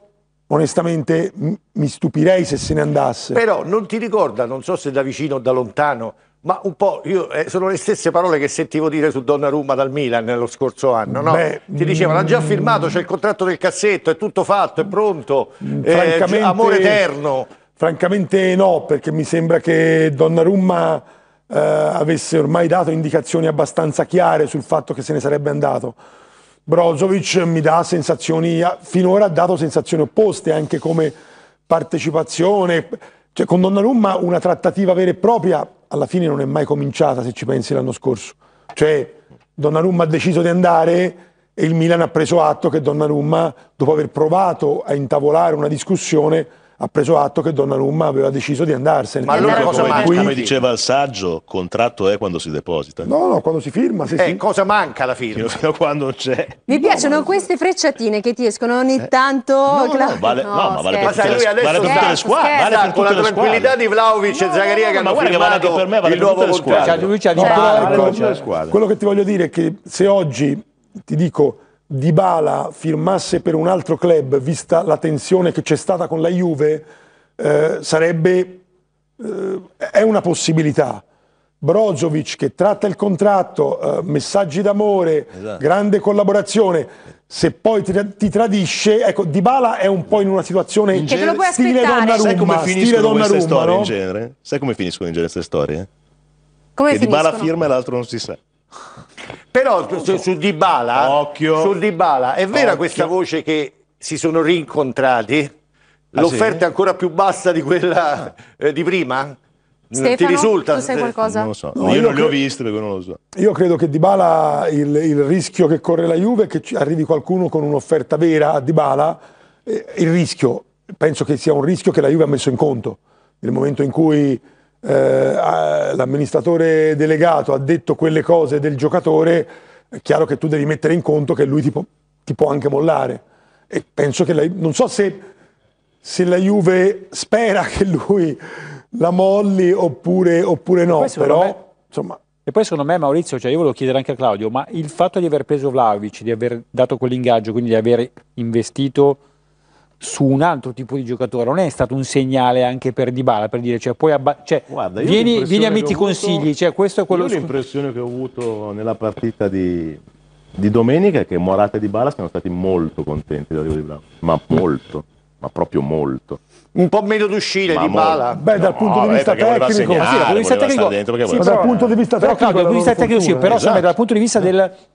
onestamente mi stupirei se se ne andasse. Però non ti ricorda, non so se da vicino o da lontano, ma un po', io, eh, sono le stesse parole che sentivo dire su Donnarumma dal Milan lo scorso anno, no? Beh, Ti dicevano, ha già mm. firmato, c'è il contratto del cassetto, è tutto fatto, è pronto, mm, eh, cioè, amore eterno. Francamente no, perché mi sembra che Donnarumma eh, avesse ormai dato indicazioni abbastanza chiare sul fatto che se ne sarebbe andato. Brozovic mi dà sensazioni, finora ha dato sensazioni opposte anche come partecipazione, cioè con Donnarumma una trattativa vera e propria alla fine non è mai cominciata se ci pensi l'anno scorso. Cioè Donnarumma ha deciso di andare e il Milan ha preso atto che Donnarumma, dopo aver provato a intavolare una discussione, ha preso atto che Donnarumma aveva deciso di andarsene. Ma allora cosa manca? Qui... Come diceva il saggio, contratto è quando si deposita. No, no, quando si firma. Sì, eh, sì. Cosa manca la firma? Fino a quando c'è. Mi no, piacciono ma... queste frecciatine che ti escono ogni eh. tanto. No, no, vale, no, no ma vale per, tutte, le, vale per tutte le squadre. Vale per tutte con la tranquillità di Vlaovic e Zagaria che hanno firmato vale anche per me, vale per tutte le squadre. Ecco, cioè, quello che ti voglio dire è che se oggi ti dico Dybala firmasse per un altro club, vista la tensione che c'è stata con la Juve, eh, sarebbe, eh, è una possibilità. Brozovic che tratta il contratto, eh, messaggi d'amore, esatto. grande collaborazione. Se poi ti, ti, tradisce, ecco, Dybala è un po' in una situazione in genere, te stile Donnarumma. Sai come finiscono queste storie no? in genere? Sai come finiscono in genere queste storie? Come che Dybala firma e l'altro non si sa. Però su, su Dybala, Occhio. su Dybala è vera Occhio. questa voce che si sono rincontrati? Ah, L'offerta ah, sì? è ancora più bassa di quella eh, di prima? Stefano, Ti risulta? Tu sai eh, qualcosa? Non lo so. No, io, io, non cre- li ho visti perché non lo so. Io credo che Dybala il, il rischio che corre la Juve è che arrivi qualcuno con un'offerta vera a Dybala, eh, il rischio penso che sia un rischio che la Juve ha messo in conto nel momento in cui eh, l'amministratore delegato ha detto quelle cose del giocatore, è chiaro che tu devi mettere in conto che lui ti, può, ti può anche mollare. E penso che la, non so se, se, la Juve spera che lui la molli oppure, oppure no, però me... insomma... E poi secondo me Maurizio, cioè io volevo chiedere anche a Claudio, ma il fatto di aver preso Vlaovic, di aver dato quell'ingaggio, quindi di aver investito su un altro tipo di giocatore. Non è stato un segnale anche per Dybala per dire cioè, poi abba- cioè, Guarda, vieni, vieni a metti consigli. cioè, questo è quello io l'impressione che ho avuto nella partita di, di domenica è che Morata e Dybala siano stati molto contenti dell'arrivo di Brown, ma molto, ma proprio molto un po' meno d'uscita di Bala. Beh, dal no, punto di eh, vista tecnico, segnare, sì, dal punto di vista tecnico, dal punto di vista tecnico, sì, però dal esatto. punto di vista del esatto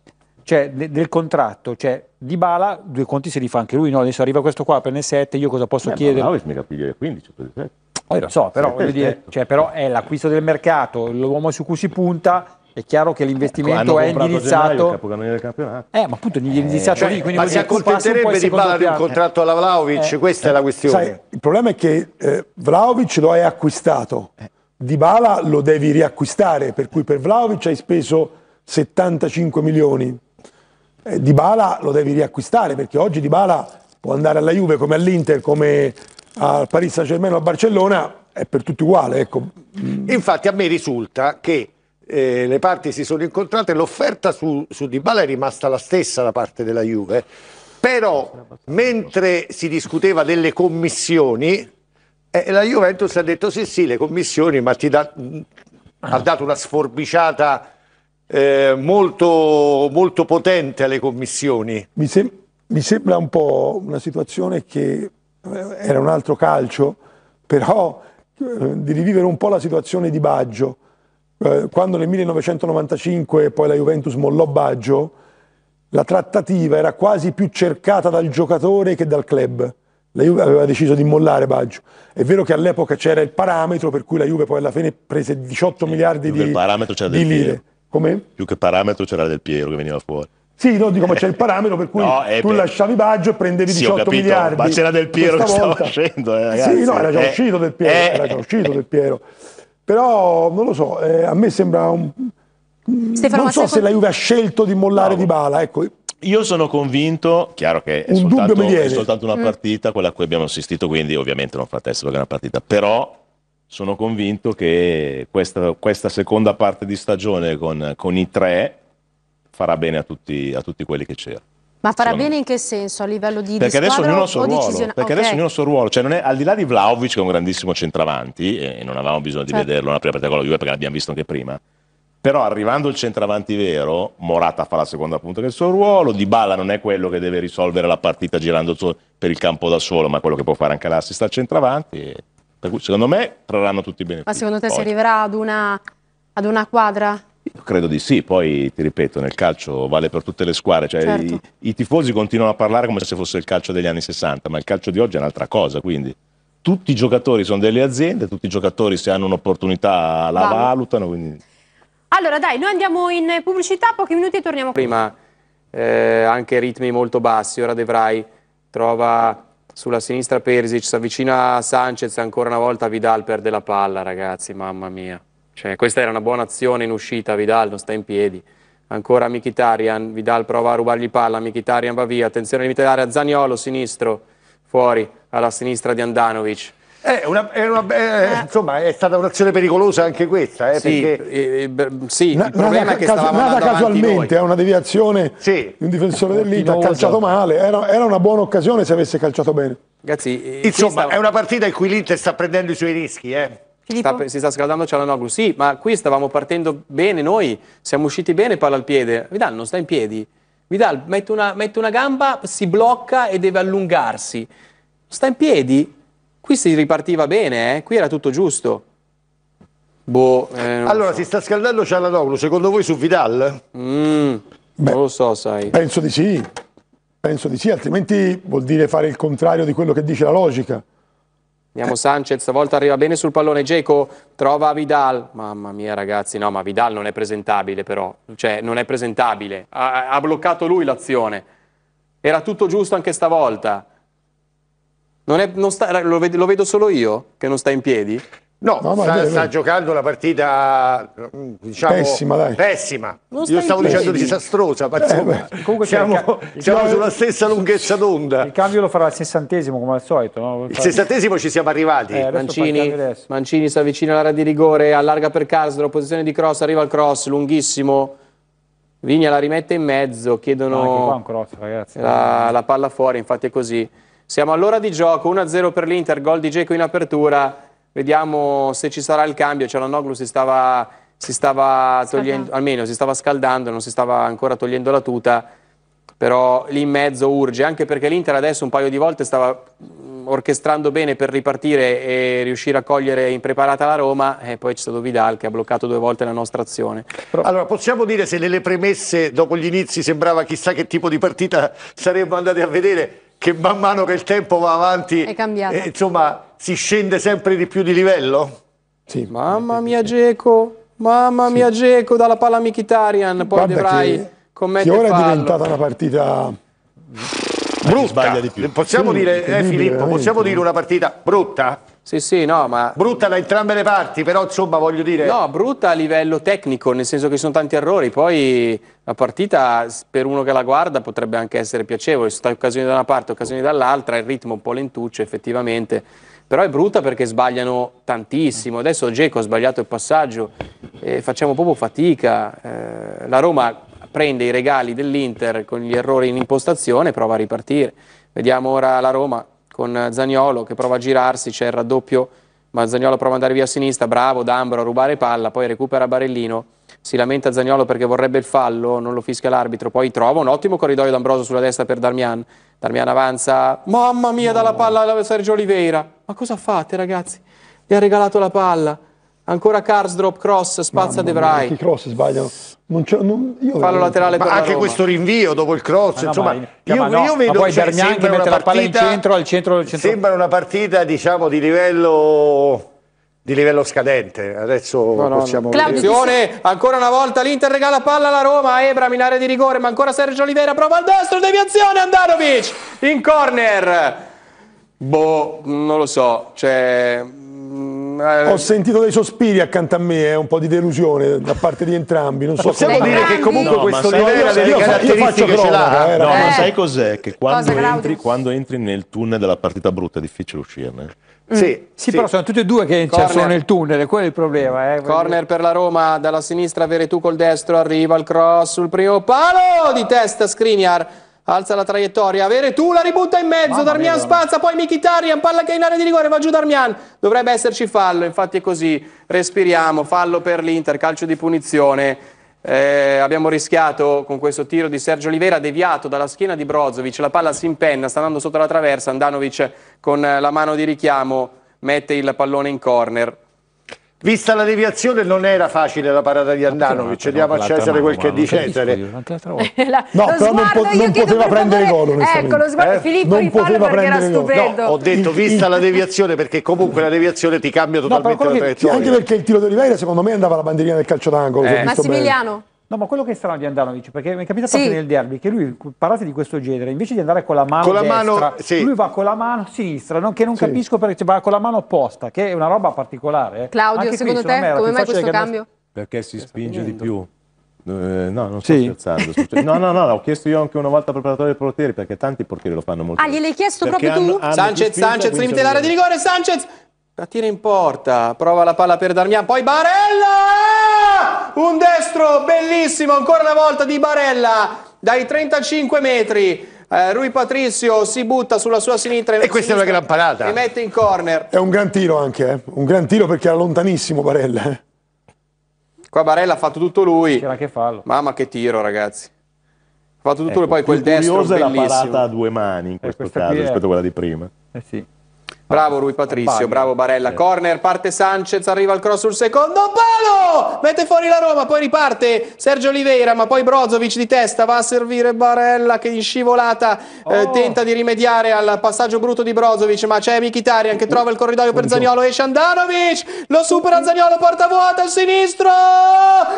cioè, del contratto, cioè Di Bala, due conti se li fa anche lui, no? adesso arriva questo qua, per prende 7, io cosa posso eh, chiedere? No, mi capire 15, 17. Oh, lo so, però, è, dire, certo. cioè, però è l'acquisto del mercato, l'uomo su cui si punta, è chiaro che l'investimento è indirizzato gennaio, del campionato. Eh, ma appunto è indirizzato eh, lì, quindi ma si accontenterebbe di Bala di un eh. contratto alla Vlaovic, eh, questa eh, è la questione. Sai, il problema è che eh, Vlaovic lo hai acquistato. Eh. Di Bala lo devi riacquistare, per cui per Vlaovic hai speso 75 milioni, eh, Di Bala lo devi riacquistare perché oggi Di Bala può andare alla Juve come all'Inter, come al Paris Saint Germain o a Barcellona, è per tutti uguale. Ecco. Mm. Infatti a me risulta che eh, le parti si sono incontrate, l'offerta su, su Di Bala è rimasta la stessa da parte della Juve, però mentre si discuteva delle commissioni, eh, la Juventus ha detto sì sì le commissioni, ma da, mm, ha dato una sforbiciata eh, molto, molto, potente alle commissioni. Mi, sem mi, sembra un po' una situazione che eh, era un altro calcio, però eh, di rivivere un po' la situazione di Baggio. Eh, quando nel 1995 poi la Juventus mollò Baggio, la trattativa era quasi più cercata dal giocatore che dal club. La Juve aveva deciso di mollare Baggio. È vero che all'epoca c'era il parametro per cui la Juve poi alla fine prese 18 miliardi di, di lire. Come? Più che parametro c'era del Piero che veniva fuori. Sì, no, dico, ma c'è il parametro per cui no, eh, tu beh. lasciavi Baggio e prendevi sì, 18 capito, miliardi. Ma c'era del Piero che stava uscendo, Eh, ragazzi. sì, no, era già eh, uscito del Piero. Eh. era già uscito del Piero. Però non lo so, eh, a me sembra un. Stefano, non so se secondo... la Juve ha scelto di mollare no. di bala, ecco. Io sono convinto, chiaro che è, un soltanto, è soltanto, una mm. partita, quella a cui abbiamo assistito, quindi ovviamente non fa testo perché è una partita, però sono convinto che questa, questa, seconda parte di stagione con, con i tre farà bene a tutti, a tutti quelli che c'erano. Ma farà bene in che senso? A livello di Perché di adesso ognuno ha Decisione? Perché okay. adesso ognuno ha il suo ruolo. Cioè non è, al di là di Vlaovic, che è un grandissimo centravanti, e non avevamo bisogno di certo. vederlo nella prima parte con la Juve perché l'abbiamo visto anche prima. Però arrivando il centravanti vero, Morata fa la seconda punta del suo ruolo, Dybala non è quello che deve risolvere la partita girando per il campo da solo, ma quello che può fare anche l'assist al centravanti. Per cui secondo me trarranno tutti bene. Ma secondo te Poi. si arriverà ad una, ad una quadra? Io credo di sì, poi ti ripeto, nel calcio vale per tutte le squadre, cioè, certo. i, i, tifosi continuano a parlare come se fosse il calcio degli anni 60, ma il calcio di oggi è un'altra cosa, quindi tutti i giocatori sono delle aziende, tutti i giocatori se hanno un'opportunità la Vabbè. valutano. Quindi... Allora dai, noi andiamo in pubblicità, pochi minuti e torniamo. Prima eh, anche ritmi molto bassi, ora De Vrij trova sulla sinistra Perisic, si avvicina Sanchez, e ancora una volta Vidal perde la palla, ragazzi, mamma mia. Cioè, questa era una buona azione in uscita, Vidal non sta in piedi. Ancora Mkhitaryan, Vidal prova a rubargli palla, Mkhitaryan va via, attenzione limite d'area, Zaniolo sinistro, fuori, alla sinistra di Andanovic. È eh, una, è una, è, eh, eh. insomma, è stata un'azione pericolosa anche questa. Eh, sì, perché... eh, beh, sì Na, il problema è che caso, stavamo nata casualmente, è una deviazione sì. un difensore dell'Inter, ha calciato male, era, era, una buona occasione se avesse calciato bene. Ragazzi, insomma, stavo... è una partita in cui l'Inter sta prendendo i suoi rischi, eh. Sta, si sta scaldando Cialanoglu, sì, ma qui stavamo partendo bene noi, siamo usciti bene, palla al piede. Vidal non sta in piedi. Vidal mette una, mette una gamba, si blocca e deve allungarsi. Sta in piedi? Qui si ripartiva bene, eh? qui era tutto giusto. Boh, eh, allora so. si sta scaldando Cialanoglu, secondo voi su Vidal? Mm, Beh, non lo so, sai. Penso di sì, penso di sì, altrimenti vuol dire fare il contrario di quello che dice la logica. Andiamo Sanchez, stavolta arriva bene sul pallone, Geco trova Vidal, mamma mia ragazzi, no ma Vidal non è presentabile però, cioè non è presentabile, ha, ha bloccato lui l'azione, era tutto giusto anche stavolta. Non è, non sta, lo, vedo, lo, vedo, solo io che non sta in piedi? No, no sta, sta giocando una partita diciamo, pessima. Dai. pessima. Io stavo dicendo disastrosa, ma eh, comunque siamo, il, siamo sulla stessa lunghezza d'onda. Il cambio lo farà al sessantesimo come al solito. No? Il sessantesimo ci siamo arrivati. Eh, Mancini, Mancini si avvicina all'area di rigore, allarga per Karsdorp, posizione di cross, arriva il cross, lunghissimo. Vigna la rimette in mezzo, chiedono no, cross, la, la palla fuori, infatti è così. Siamo all'ora di gioco, 1-0 per l'Inter, gol di Geco in apertura, vediamo se ci sarà il cambio, Cialanoglu si stava, si stava togliendo, almeno si stava scaldando, non si stava ancora togliendo la tuta, però lì in mezzo urge, anche perché l'Inter adesso un paio di volte stava mm, orchestrando bene per ripartire e riuscire a cogliere impreparata la Roma e poi c'è stato Vidal che ha bloccato due volte la nostra azione. Però... Allora possiamo dire se nelle premesse dopo gli inizi sembrava chissà che tipo di partita saremmo andati a vedere che man mano che il tempo va avanti, eh, insomma, si scende sempre di più di livello? Sì. Mamma mia Geco, mamma sì. mia Geco dalla palla Mikitarian, poi Guarda dovrai che, commettere che ora fallo. è diventata una partita brutta. Di possiamo sì, dire, eh, Filippo, possiamo eh. dire una partita brutta? Sì, sì, no, ma... Brutta da entrambe le parti, però insomma voglio dire... No, brutta a livello tecnico, nel senso che ci sono tanti errori, poi la partita per uno che la guarda potrebbe anche essere piacevole, ci sono occasioni da una parte, occasioni dall'altra, il ritmo un po' lentuccio effettivamente, però è brutta perché sbagliano tantissimo, adesso Geco ha sbagliato il passaggio, e facciamo proprio fatica, eh, la Roma prende i regali dell'Inter con gli errori in impostazione e prova a ripartire. Vediamo ora la Roma con Zagnolo che prova a girarsi, c'è il raddoppio, ma Zagnolo prova ad andare via a sinistra, bravo D'Ambro a rubare palla, poi recupera Barellino, si lamenta Zagnolo perché vorrebbe il fallo, non lo fischia l'arbitro, poi trova un ottimo corridoio d'Ambroso sulla destra per Darmian, Darmian avanza, mamma mia, no. dalla palla a Sergio Oliveira, ma cosa fate ragazzi? Gli ha regalato la palla. Ancora Karsdrop, cross, spazza De Vrij. I cross sbagliano. Non non, io Fallo laterale ma anche questo rinvio dopo il cross, no, insomma, no, io, no, io vedo poi cioè, Darmian mette la palla in centro, al centro, al centro. Sembra una partita, diciamo, di livello di livello scadente. Adesso no, no, possiamo Attenzione, ancora una volta l'Inter regala palla alla Roma, Ebra in area di rigore, ma ancora Sergio Oliveira prova al destro, deviazione Andanovic in corner. Boh, non lo so, cioè eh, Ho sentito dei sospiri accanto a me, eh, un po' di delusione da parte di entrambi. Non so Possiamo dire che comunque no, questo livello delle io caratteristiche ce l'ha. No, ma eh, eh. sai cos'è? Che quando entri, quando entri nel tunnel della partita brutta è difficile uscirne. Mm. Sì, sì, però sono tutti e due che cioè, sono nel tunnel, quello è il problema. Eh. Corner per la Roma, dalla sinistra Veretù col destro, arriva il cross sul primo palo, di testa Skriniar Alza la traiettoria, avere tu la ributta in mezzo, Mamma Darmian mia, spazza, poi Mkhitaryan, palla che è in area di rigore, va giù Darmian. Dovrebbe esserci fallo, infatti è così. Respiriamo, fallo per l'Inter, calcio di punizione. Eh, abbiamo rischiato con questo tiro di Sergio Oliveira deviato dalla schiena di Brozovic, la palla si impenna, sta andando sotto la traversa, Andanovic con la mano di richiamo mette il pallone in corner. Vista la deviazione non era facile la parata di Andanovic, diamo a Cesare quel che è di Cesare. Eh, no, però non, po non poteva prendere gol Ecco, lo sguardo eh? Filippo non poteva prendere gol. No, ho detto vista la deviazione perché comunque la deviazione ti cambia totalmente no, la traiettoria. Anche perché il tiro di Oliveira secondo me andava alla bandierina del calcio d'angolo. Eh. Massimiliano. No, ma quello che è strano di Andanovic, perché mi è capitato sì. nel derby che lui, parlate di questo genere, invece di andare con la mano con la destra, mano, sì. lui va con la mano sinistra, non, che non sì. capisco perché cioè, va con la mano opposta, che è una roba particolare. Eh. Claudio, Anche secondo qui, te, me, come mai questo cambio? Perché si spinge di più. Eh, no, non sto sì. scherzando. No, no, no, l'ho chiesto io anche una volta al preparatore dei portieri perché tanti portieri lo fanno molto. Ah, gliel'hai chiesto proprio hanno, tu? Hanno Sanchez, Sanchez, limite l'area di rigore, Sanchez! La tira in porta, prova la palla per Darmian, poi Barella! un destro bellissimo ancora una volta di Barella dai 35 metri. Eh, Rui Patrizio si butta sulla sua sinistra e questa sinistra, è una gran parata. E mette in corner. È un gran tiro anche, eh? un gran tiro perché era lontanissimo Barella. Eh. Qua Barella ha fatto tutto lui. C'era che fallo. Mamma che tiro, ragazzi. Ha fatto tutto ecco, lui, poi quel destro bellissimo. è la parata a due mani in eh, questo eh, caso rispetto a quella di prima. Eh sì. Bravo Rui Patrizio, bravo Barella. Corner, parte Sanchez, arriva il cross sul secondo palo! Mette fuori la Roma, poi riparte Sergio Oliveira, ma poi Brozovic di testa va a servire Barella che in scivolata eh, oh. eh, tenta di rimediare al passaggio brutto di Brozovic, ma c'è Mkhitaryan che trova il corridoio per Zagnolo e Andanovic, lo supera Zagnolo, porta vuota il sinistro!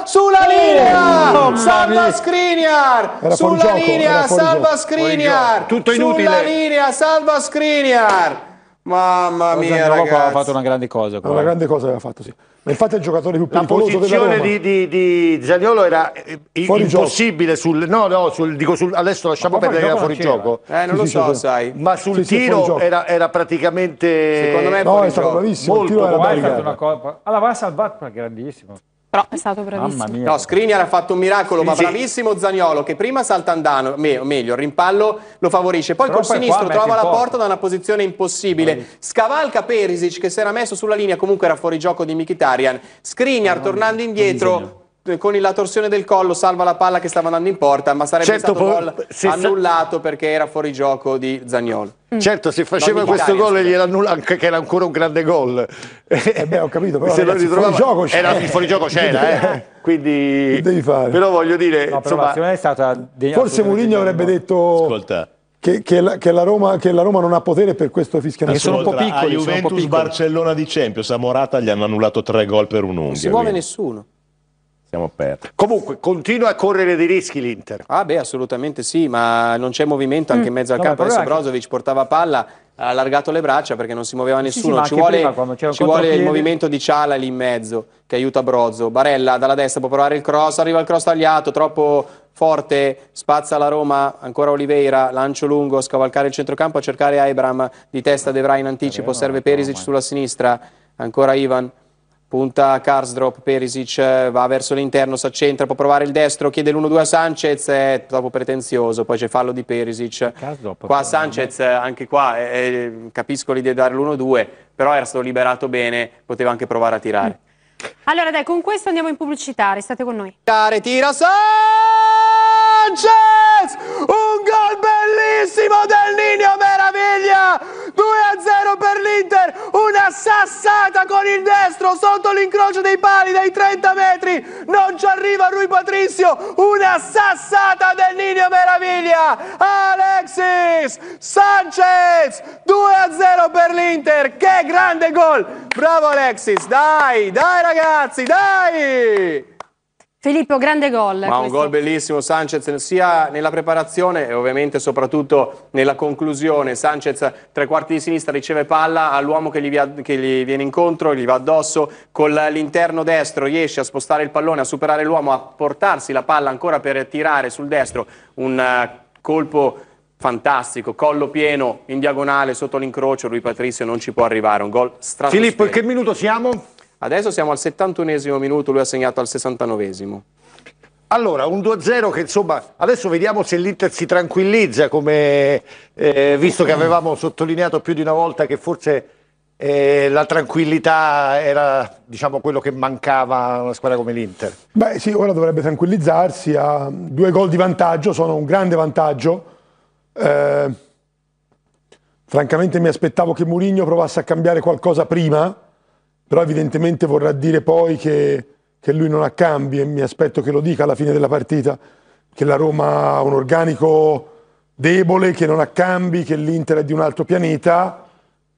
Sulla linea! salva Skriniar! Sulla linea, salva Skriniar! Tutto inutile. Sulla linea, salva Skriniar! Mamma Lo mia, Zaniolo ha fatto una grande cosa. Qua. Una grande cosa aveva fatto, sì. infatti è il giocatore più pericoloso della Roma. La posizione di, di, di Zaniolo era eh, fuori impossibile gioco. sul... No, no, sul, dico sul, adesso lasciamo perdere che era fuori gioco. Eh, non sì, lo sì, so, sì. sai. Ma sul tiro era, era, praticamente... Secondo me è no, è stato bravissimo. Molto, il tiro era bello. Allora va salvato, ma grandissimo. Però è stato bravissimo. Mamma mia. No, Skriniar ha fatto un miracolo, sì, ma sì. bravissimo Zagnolo che prima salta andando, me, meglio, il rimpallo lo favorisce, poi Però col poi sinistro trova la porta. da una posizione impossibile. Bravissimo. Scavalca Perisic che si era messo sulla linea, comunque era fuori gioco di Mkhitaryan. Skriniar tornando indietro con la torsione del collo salva la palla che stava andando in porta, ma sarebbe certo, stato gol annullato perché era fuori gioco di Zagnolo. Mm. Certo, se faceva non questo gol gliela annulla anche che era ancora un grande gol. Eh beh, ho capito, però se ragazzi, fuori gioco c'era. Era, il fuorigioco c'era, eh. Quindi devi fare. Però voglio dire, no, però insomma, è stata Forse Mourinho avrebbe detto Ascolta che, che, la, che, la Roma, che, la, Roma, non ha potere per questo fischiano. Che sono un po' piccoli. Juventus-Barcellona di Champions, a Morata gli hanno annullato tre gol per un'unghia. Non si muove quindi. nessuno siamo persi. Comunque, continua a correre dei rischi l'Inter. Ah beh, assolutamente sì, ma non c'è movimento anche mm. in mezzo al no, campo. Adesso Brozovic che... portava palla, ha allargato le braccia perché non si muoveva nessuno. Sì, sì, ci, vuole, ci vuole, il movimento di Ciala lì in mezzo che aiuta Brozo. Barella dalla destra può provare il cross, arriva il cross tagliato, troppo forte, spazza la Roma, ancora Oliveira, lancio lungo, scavalcare il centrocampo a cercare Aibram di testa, De Vrij in anticipo, eh, serve Perisic sulla sinistra, ancora Ivan. Punta Karsdrop, Perisic va verso l'interno, si accentra, può provare il destro, chiede l'1-2 a Sanchez, è troppo pretenzioso, poi c'è fallo di Perisic. Karsdrop, qua Sanchez, anche qua, eh, capisco l'idea di dare l'1-2, però era stato liberato bene, poteva anche provare a tirare. Allora dai, con questo andiamo in pubblicità, restate con noi. Tira, tira, sa! Sanchez! Un gol bellissimo del Nino Meraviglia! 2-0 per l'Inter, una sassata con il destro sotto l'incrocio dei pali dai 30 metri, non ci arriva Rui Patrizio, una sassata del Nino Meraviglia! Alexis Sanchez! 2-0 per l'Inter, che grande gol! Bravo Alexis, dai, dai ragazzi, dai! Filippo, grande gol. Ma questo. un gol bellissimo, Sanchez, sia nella preparazione e ovviamente soprattutto nella conclusione. Sanchez, tre quarti di sinistra, riceve palla all'uomo che, che, gli viene incontro, gli va addosso. Con l'interno destro riesce a spostare il pallone, a superare l'uomo, a portarsi la palla ancora per tirare sul destro. Un eh, colpo fantastico, collo pieno in diagonale sotto l'incrocio, lui Patrizio non ci può arrivare, un gol straordinario. Filippo, in che minuto siamo? Adesso siamo al 71 minuto, lui ha segnato al 69 allora, un 2-0 che insomma, adesso vediamo se l'Inter si tranquillizza, come, eh, visto che avevamo sottolineato più di una volta che forse eh, la tranquillità era diciamo, quello che mancava a una squadra come l'Inter. Beh sì, ora dovrebbe tranquillizzarsi, ha due gol di vantaggio, sono un grande vantaggio. Eh, francamente mi aspettavo che Mourinho provasse a cambiare qualcosa prima, però evidentemente vorrà dire poi che, che lui non ha cambi e mi aspetto che lo dica alla fine della partita, che la Roma ha un organico debole, che non ha cambi, che l'Inter è di un altro pianeta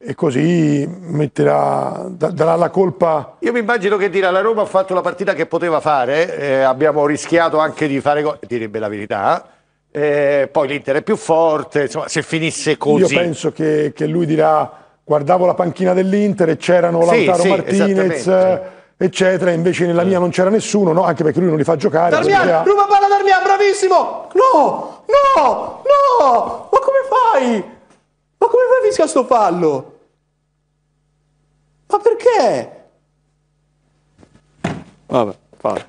e così metterà, darà la colpa. Io mi immagino che dirà la Roma ha fatto la partita che poteva fare, eh, abbiamo rischiato anche di fare gol, direbbe la verità. Eh, poi l'Inter è più forte, insomma, se finisse così. Io penso che, che lui dirà guardavo la panchina dell'Inter e c'erano sì, Lautaro sì, Martinez, eccetera, invece nella mia non c'era nessuno, no? anche perché lui non li fa giocare. Darmian, ha... ruba palla Darmian, bravissimo! No, no, no! Ma come fai? Ma come fai a fischiare sto fallo? Ma perché? Vabbè, fallo.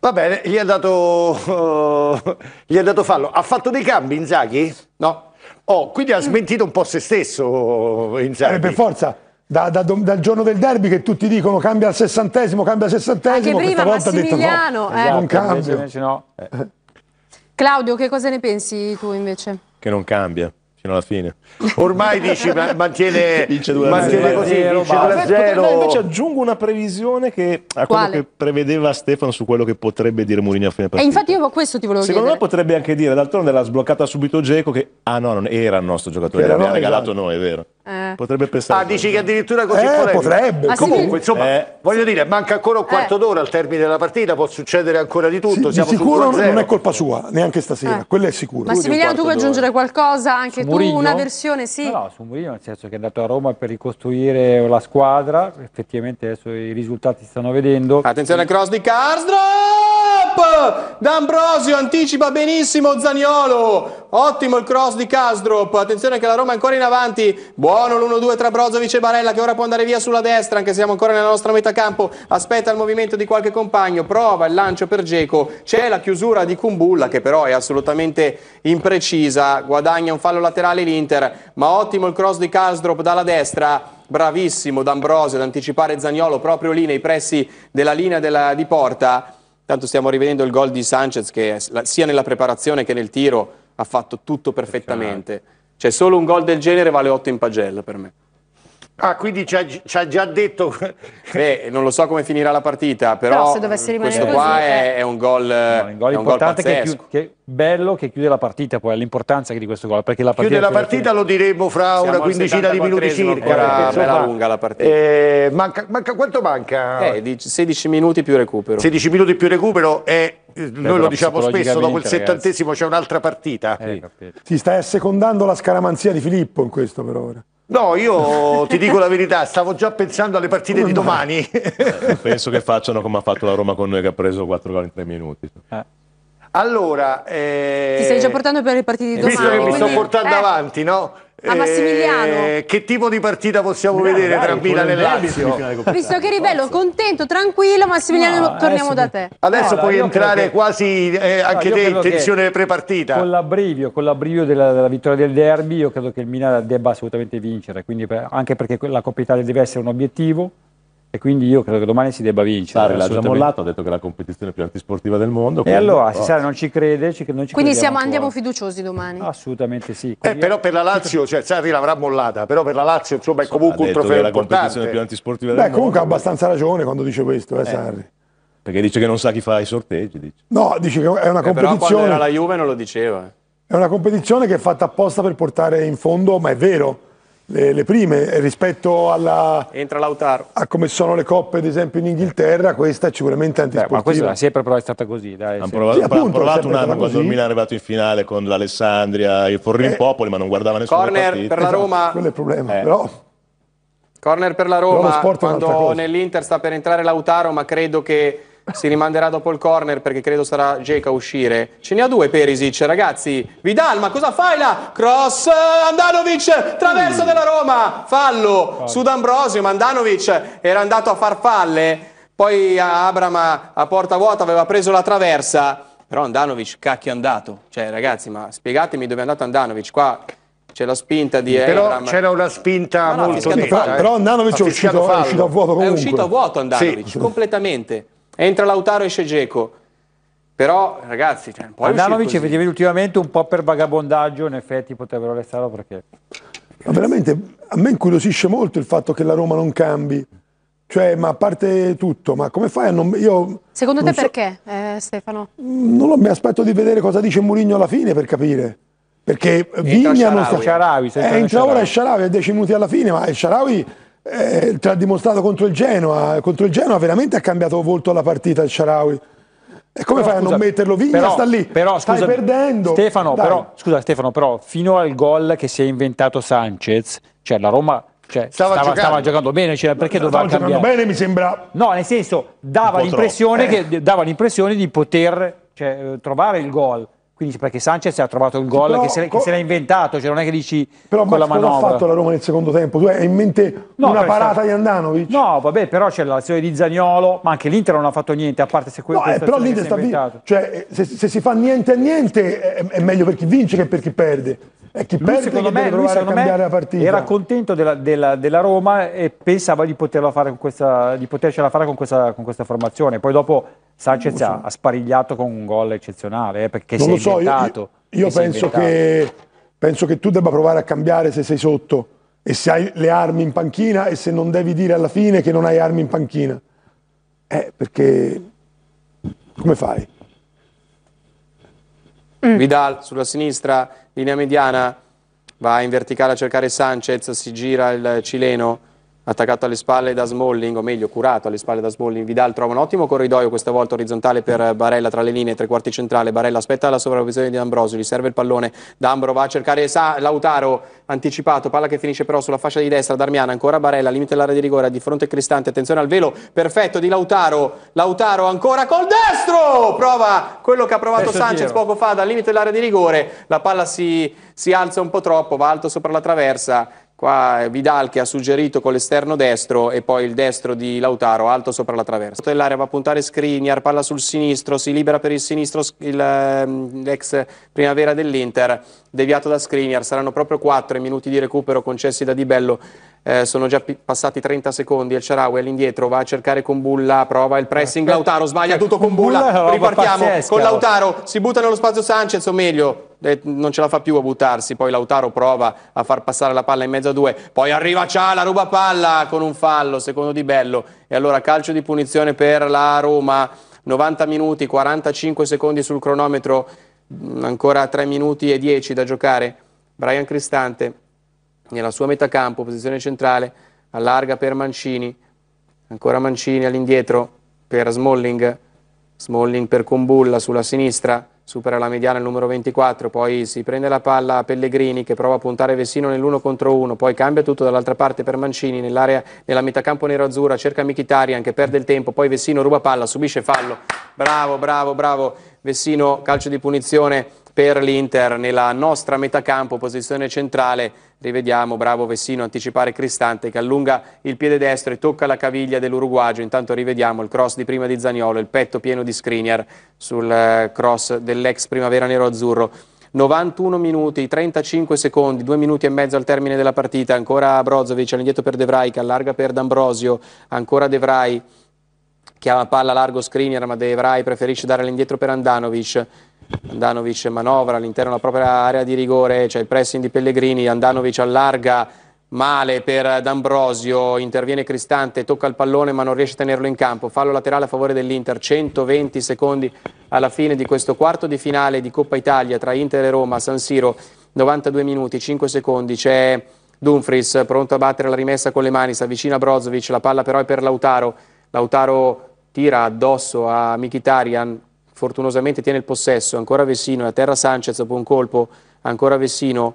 Va bene, gli ha dato, uh, dato fallo. Ha fatto dei cambi Inzaghi? No. Oh, quindi ha smentito un po' se stesso eh, Inzaghi. Eh, per forza. Da, da, dal giorno del derby che tutti dicono cambia al sessantesimo, cambia al sessantesimo. Anche prima Massimiliano. Detto, no, eh. Esatto, non cambia. Invece, invece no. eh. Claudio, che cosa ne pensi tu invece? Che non cambia fino alla fine. Ormai dici, mantiene, mantiene così, eh, vince 2-0. No, invece aggiungo una previsione che, a Quale? quello che prevedeva Stefano su quello che potrebbe dire Mourinho a fine partita. E infatti io questo ti volevo Secondo chiedere. me potrebbe anche dire, d'altronde l'ha sbloccata subito Geco che, ah no, non era il nostro giocatore, l'abbiamo regalato esatto. noi, è vero. Eh. Potrebbe pensare. Ah, dici che addirittura così eh, potrebbe. Ah, Comunque, sì. insomma, eh. voglio dire, manca ancora un eh. quarto d'ora al termine della partita, può succedere ancora di tutto. Sì, di sicuro non è colpa sua, neanche stasera, eh. quello è sicuro. Massimiliano, tu vuoi aggiungere qualcosa? Anche su tu, Murino? una versione, sì. No, no, su Murino, nel senso che è andato a Roma per ricostruire la squadra, effettivamente adesso i risultati si stanno vedendo. Attenzione, cross di Karsdorp! Stop! D'Ambrosio anticipa benissimo Zaniolo. Ottimo il cross di Casdrop. Attenzione che la Roma è ancora in avanti. Buono l'1-2 tra Brozovic e Barella che ora può andare via sulla destra, anche se siamo ancora nella nostra metà campo. Aspetta il movimento di qualche compagno. Prova il lancio per Geco. C'è la chiusura di Kumbulla che però è assolutamente imprecisa. Guadagna un fallo laterale l'Inter, ma ottimo il cross di Casdrop dalla destra bravissimo D'Ambrosio ad anticipare Zagnolo proprio lì nei pressi della linea della, di porta. Tanto stiamo rivedendo il gol di Sanchez che sia nella preparazione che nel tiro ha fatto tutto perfettamente. Cioè solo un gol del genere vale 8 in pagella per me. Ah, quindi ci ha, ci ha già detto. Beh, non lo so come finirà la partita, però, però questo qua eh. è, un gol. No, un gol è un gol che, che bello che chiude la partita, poi l'importanza di questo gol. Perché la partita chiude la partita, lo diremo fra Siamo una quindicina di minuti circa. È bella lunga la partita. Eh, manca, manca, quanto manca? Eh, 16 minuti più recupero. 16 minuti più recupero è eh, noi lo diciamo spesso, dopo il settantesimo ragazzi. c'è un'altra partita. Eh, sì. Si sta assecondando la scaramanzia di Filippo in questo per ora. No, io ti dico la verità, stavo già pensando alle partite di domani. Eh, penso che facciano come ha fatto la Roma con noi che ha preso 4 gol in 3 minuti. Eh. Allora, eh... ti stai già portando per le partite di domani. Visto che mi quindi... sto portando eh. avanti, no? Massimiliano. Eh, che tipo di partita possiamo Milano, vedere tra Milano e Lazio? Visto che Rivello, contento, tranquillo, Massimiliano, no, torniamo da te. Adesso no, puoi entrare che... quasi eh, anche no, te in tensione prepartita. Con l'abbrivio, con l'abbrivio della, della, vittoria del derby, io credo che il Milan debba assolutamente vincere, per, anche perché la Coppa Italia deve essere un obiettivo e quindi io credo che domani si debba vincere. Sarri l'ha già mollato, ha detto che è la competizione più antisportiva del mondo. E allora, oh. se Sarri non ci crede, ci, non ci Quindi siamo, andiamo fiduciosi domani? Assolutamente sì. Eh, però per la Lazio, cioè Sarri l'avrà mollata, però per la Lazio insomma è comunque un trofeo importante. la competizione più antisportiva Beh, del mondo. comunque ha abbastanza ragione quando dice questo, eh, eh. Sarri. Perché dice che non sa chi fa i sorteggi. Dice. No, dice che è una competizione. Eh, però quando era la Juve non lo diceva. È una competizione che è fatta apposta per portare in fondo, ma è vero le, le prime eh, rispetto alla, Entra Lautaro. a come sono le coppe ad esempio in Inghilterra questa è sicuramente antisportiva Beh, ma questa è sempre però è stata così dai, hanno provato, sì, appunto, provato un anno quando il Milan è arrivato in finale con l'Alessandria il Forlì eh, Popoli ma non guardava nessuno corner per la Roma esatto, quello è il problema eh. però corner per la Roma quando nell'Inter sta per entrare Lautaro ma credo che si rimanderà dopo il corner perché credo sarà Jake a uscire. Ce ne ha due Perisic, ragazzi. Vidal, ma cosa fai là? Cross, eh, Andanovic, traverso della Roma, fallo oh. su D'Ambrosio, ma Andanovic era andato a far falle. Poi eh, Abrama eh, a porta vuota aveva preso la traversa. Però Andanovic, cacchio è andato. Cioè, ragazzi, ma spiegatemi dove è andato Andanovic. Qua c'è la spinta di però c'era una spinta no, molto netta però, però Andanovic è uscito, è uscito, a vuoto comunque. è uscito a vuoto Andanovic sì. completamente Entra Lautaro, esce Geco. Però, ragazzi, cioè, poi Andanovic vedevi ultimamente un po' per vagabondaggio, in effetti potrebbero restarlo perché... Ma veramente, a me incuriosisce molto il fatto che la Roma non cambi. Cioè, ma a parte tutto, ma come fai a non... Io Secondo non te so, perché, eh, Stefano? Mm, non lo, mi aspetto di vedere cosa dice Mourinho alla fine per capire. Perché eh, Vigna non sta... è in eh, ora Sharawi a 10 minuti alla fine, ma il Sharawi eh, ha dimostrato contro il Genoa, contro il Genoa veramente ha cambiato volto la partita il Sharawi. E come però, fai scusa, a non metterlo? Vigna però, sta lì, però, stai perdendo. Stefano, però, scusa Stefano, però fino al gol che si è inventato Sanchez, cioè la Roma cioè, stava, stava, giocando. stava, giocando. bene, cioè, perché stava doveva giocando bene mi sembra. No, nel senso, dava, l'impressione, eh. che, dava l'impressione, di poter cioè, trovare il gol. Quindi perché Sanchez ha trovato il gol che se, l'ha inventato, cioè non è che dici però con Max, la manovra. Però ha fatto la Roma nel secondo tempo? Tu hai in mente no, una parata di Andanovic? No, vabbè, però c'è l'azione di Zagnolo, ma anche l'Inter non ha fatto niente, a parte se quello no, eh, però l'Inter sta inventato. Cioè, eh, se, se, si fa niente a niente è, è meglio per chi vince che per chi perde. E chi lui, secondo me, lui, secondo me era contento della, della, della, Roma e pensava di, poterla fare questa, di potercela fare con questa, con questa formazione. Poi dopo Sanchez so. ha sparigliato con un gol eccezionale eh, perché non si è so, inventato. Io, io penso, inventato. Che, penso che tu debba provare a cambiare se sei sotto e se hai le armi in panchina e se non devi dire alla fine che non hai armi in panchina. Eh, perché come fai? Mm. Vidal sulla sinistra, linea mediana, va in verticale a cercare Sanchez, si gira il cileno attaccato alle spalle da Smalling, o meglio curato alle spalle da Smalling, Vidal trova un ottimo corridoio questa volta orizzontale per Barella tra le linee, tre quarti centrale, Barella aspetta la sovrapposizione di D'Ambrosio, gli serve il pallone, D'Ambro va a cercare Sa, Lautaro anticipato, palla che finisce però sulla fascia di destra, Darmiana ancora Barella, limite l'area di rigore, di fronte Cristante, attenzione al velo, perfetto di Lautaro, Lautaro ancora col destro, prova quello che ha provato Pesso Sanchez tiro. poco fa dal limite dell'area di rigore, la palla si, si alza un po' troppo, va alto sopra la traversa, Qua Vidal che ha suggerito con l'esterno destro e poi il destro di Lautaro alto sopra la traversa. Dell'area va a puntare Skriniar, palla sul sinistro, si libera per il sinistro ehm, l'ex primavera dell'Inter, deviato da Skriniar. Saranno proprio 4 i minuti di recupero concessi da Di Bello. Eh, sono già passati 30 secondi, El Sharawi all'indietro, va a cercare con Bulla, prova il pressing, Lautaro sbaglia tutto con Bulla, ripartiamo con Lautaro, si butta nello spazio Sanchez o meglio non ce la fa più a buttarsi, poi Lautaro prova a far passare la palla in mezzo a due, poi arriva Ciala, ruba palla con un fallo, secondo Di Bello, e allora calcio di punizione per la Roma, 90 minuti, 45 secondi sul cronometro, mm, ancora 3 minuti e 10 da giocare, Brian Cristante nella sua metà campo, posizione centrale, allarga per Mancini, ancora Mancini all'indietro per Smalling, Smalling per Combulla sulla sinistra, supera la mediana il numero 24, poi si prende la palla a Pellegrini che prova a puntare Vessino nell'uno contro uno, poi cambia tutto dall'altra parte per Mancini nell'area, nella nero-azzurra, cerca Michitarian che perde il tempo, poi Vessino ruba palla, subisce fallo, bravo, bravo, bravo, Vessino calcio di punizione per l'Inter nella nostra metacampo, posizione centrale, rivediamo bravo Vessino anticipare Cristante che allunga il piede destro e tocca la caviglia dell'Uruguagio, intanto rivediamo il cross di prima di Zagnolo, il petto pieno di screener sul eh, cross dell'ex Primavera Nero-Azzurro. 91 minuti, 35 secondi, 2 minuti e mezzo al termine della partita, ancora Brozovic all'indietro per De Vrij che allarga per D'Ambrosio, ancora De Vrij la palla largo screener ma De Vrij preferisce dare all'indietro per Andanovic Andanovic manovra all'interno della propria area di rigore, c'è cioè il pressing di Pellegrini, Andanovic allarga male per D'Ambrosio, interviene Cristante, tocca il pallone ma non riesce a tenerlo in campo, fallo laterale a favore dell'Inter, 120 secondi alla fine di questo quarto di finale di Coppa Italia tra Inter e Roma, San Siro, 92 minuti, 5 secondi, c'è Dumfries pronto a battere la rimessa con le mani, si avvicina Brozovic, la palla però è per Lautaro, Lautaro tira addosso a Mkhitaryan, fortunosamente tiene il possesso, ancora Vessino, a terra Sanchez dopo un colpo, ancora Vessino,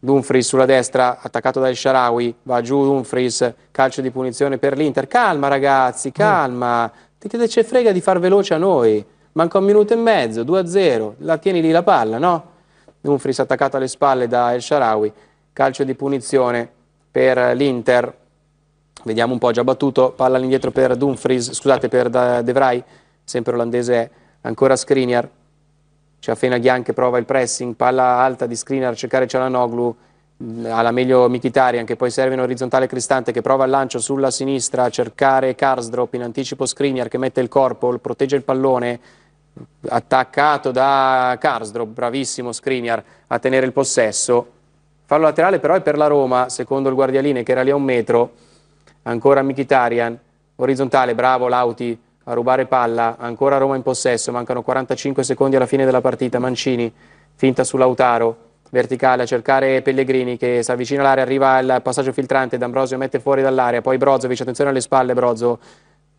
Dumfries sulla destra, attaccato da El Sharawi, va giù Dumfries, calcio di punizione per l'Inter. Calma ragazzi, mm. calma, mm. che ce frega di far veloce a noi? Manca un minuto e mezzo, 2-0, la tieni lì la palla, no? Dumfries attaccato alle spalle da El Sharawi, calcio di punizione per l'Inter. Vediamo un po', già battuto, palla all'indietro per Dumfries, scusate, per De Vrij, sempre olandese è ancora Skriniar, Ciafenaghian che prova il pressing, palla alta di Skriniar cercare Cialanoglu, alla meglio Mikitarian che poi serve in orizzontale Cristante che prova il lancio sulla sinistra a cercare Karsdrop in anticipo Skriniar che mette il corpo, protegge il pallone attaccato da Karsdrop, bravissimo Skriniar a tenere il possesso fallo laterale però è per la Roma secondo il guardialine che era lì a un metro ancora Mikitarian orizzontale, bravo Lauti a rubare palla, ancora Roma in possesso, mancano 45 secondi alla fine della partita, Mancini, finta su Lautaro, verticale a cercare Pellegrini che si avvicina all'area, arriva il passaggio filtrante, D'Ambrosio mette fuori dall'area, poi Brozovic, attenzione alle spalle Brozo,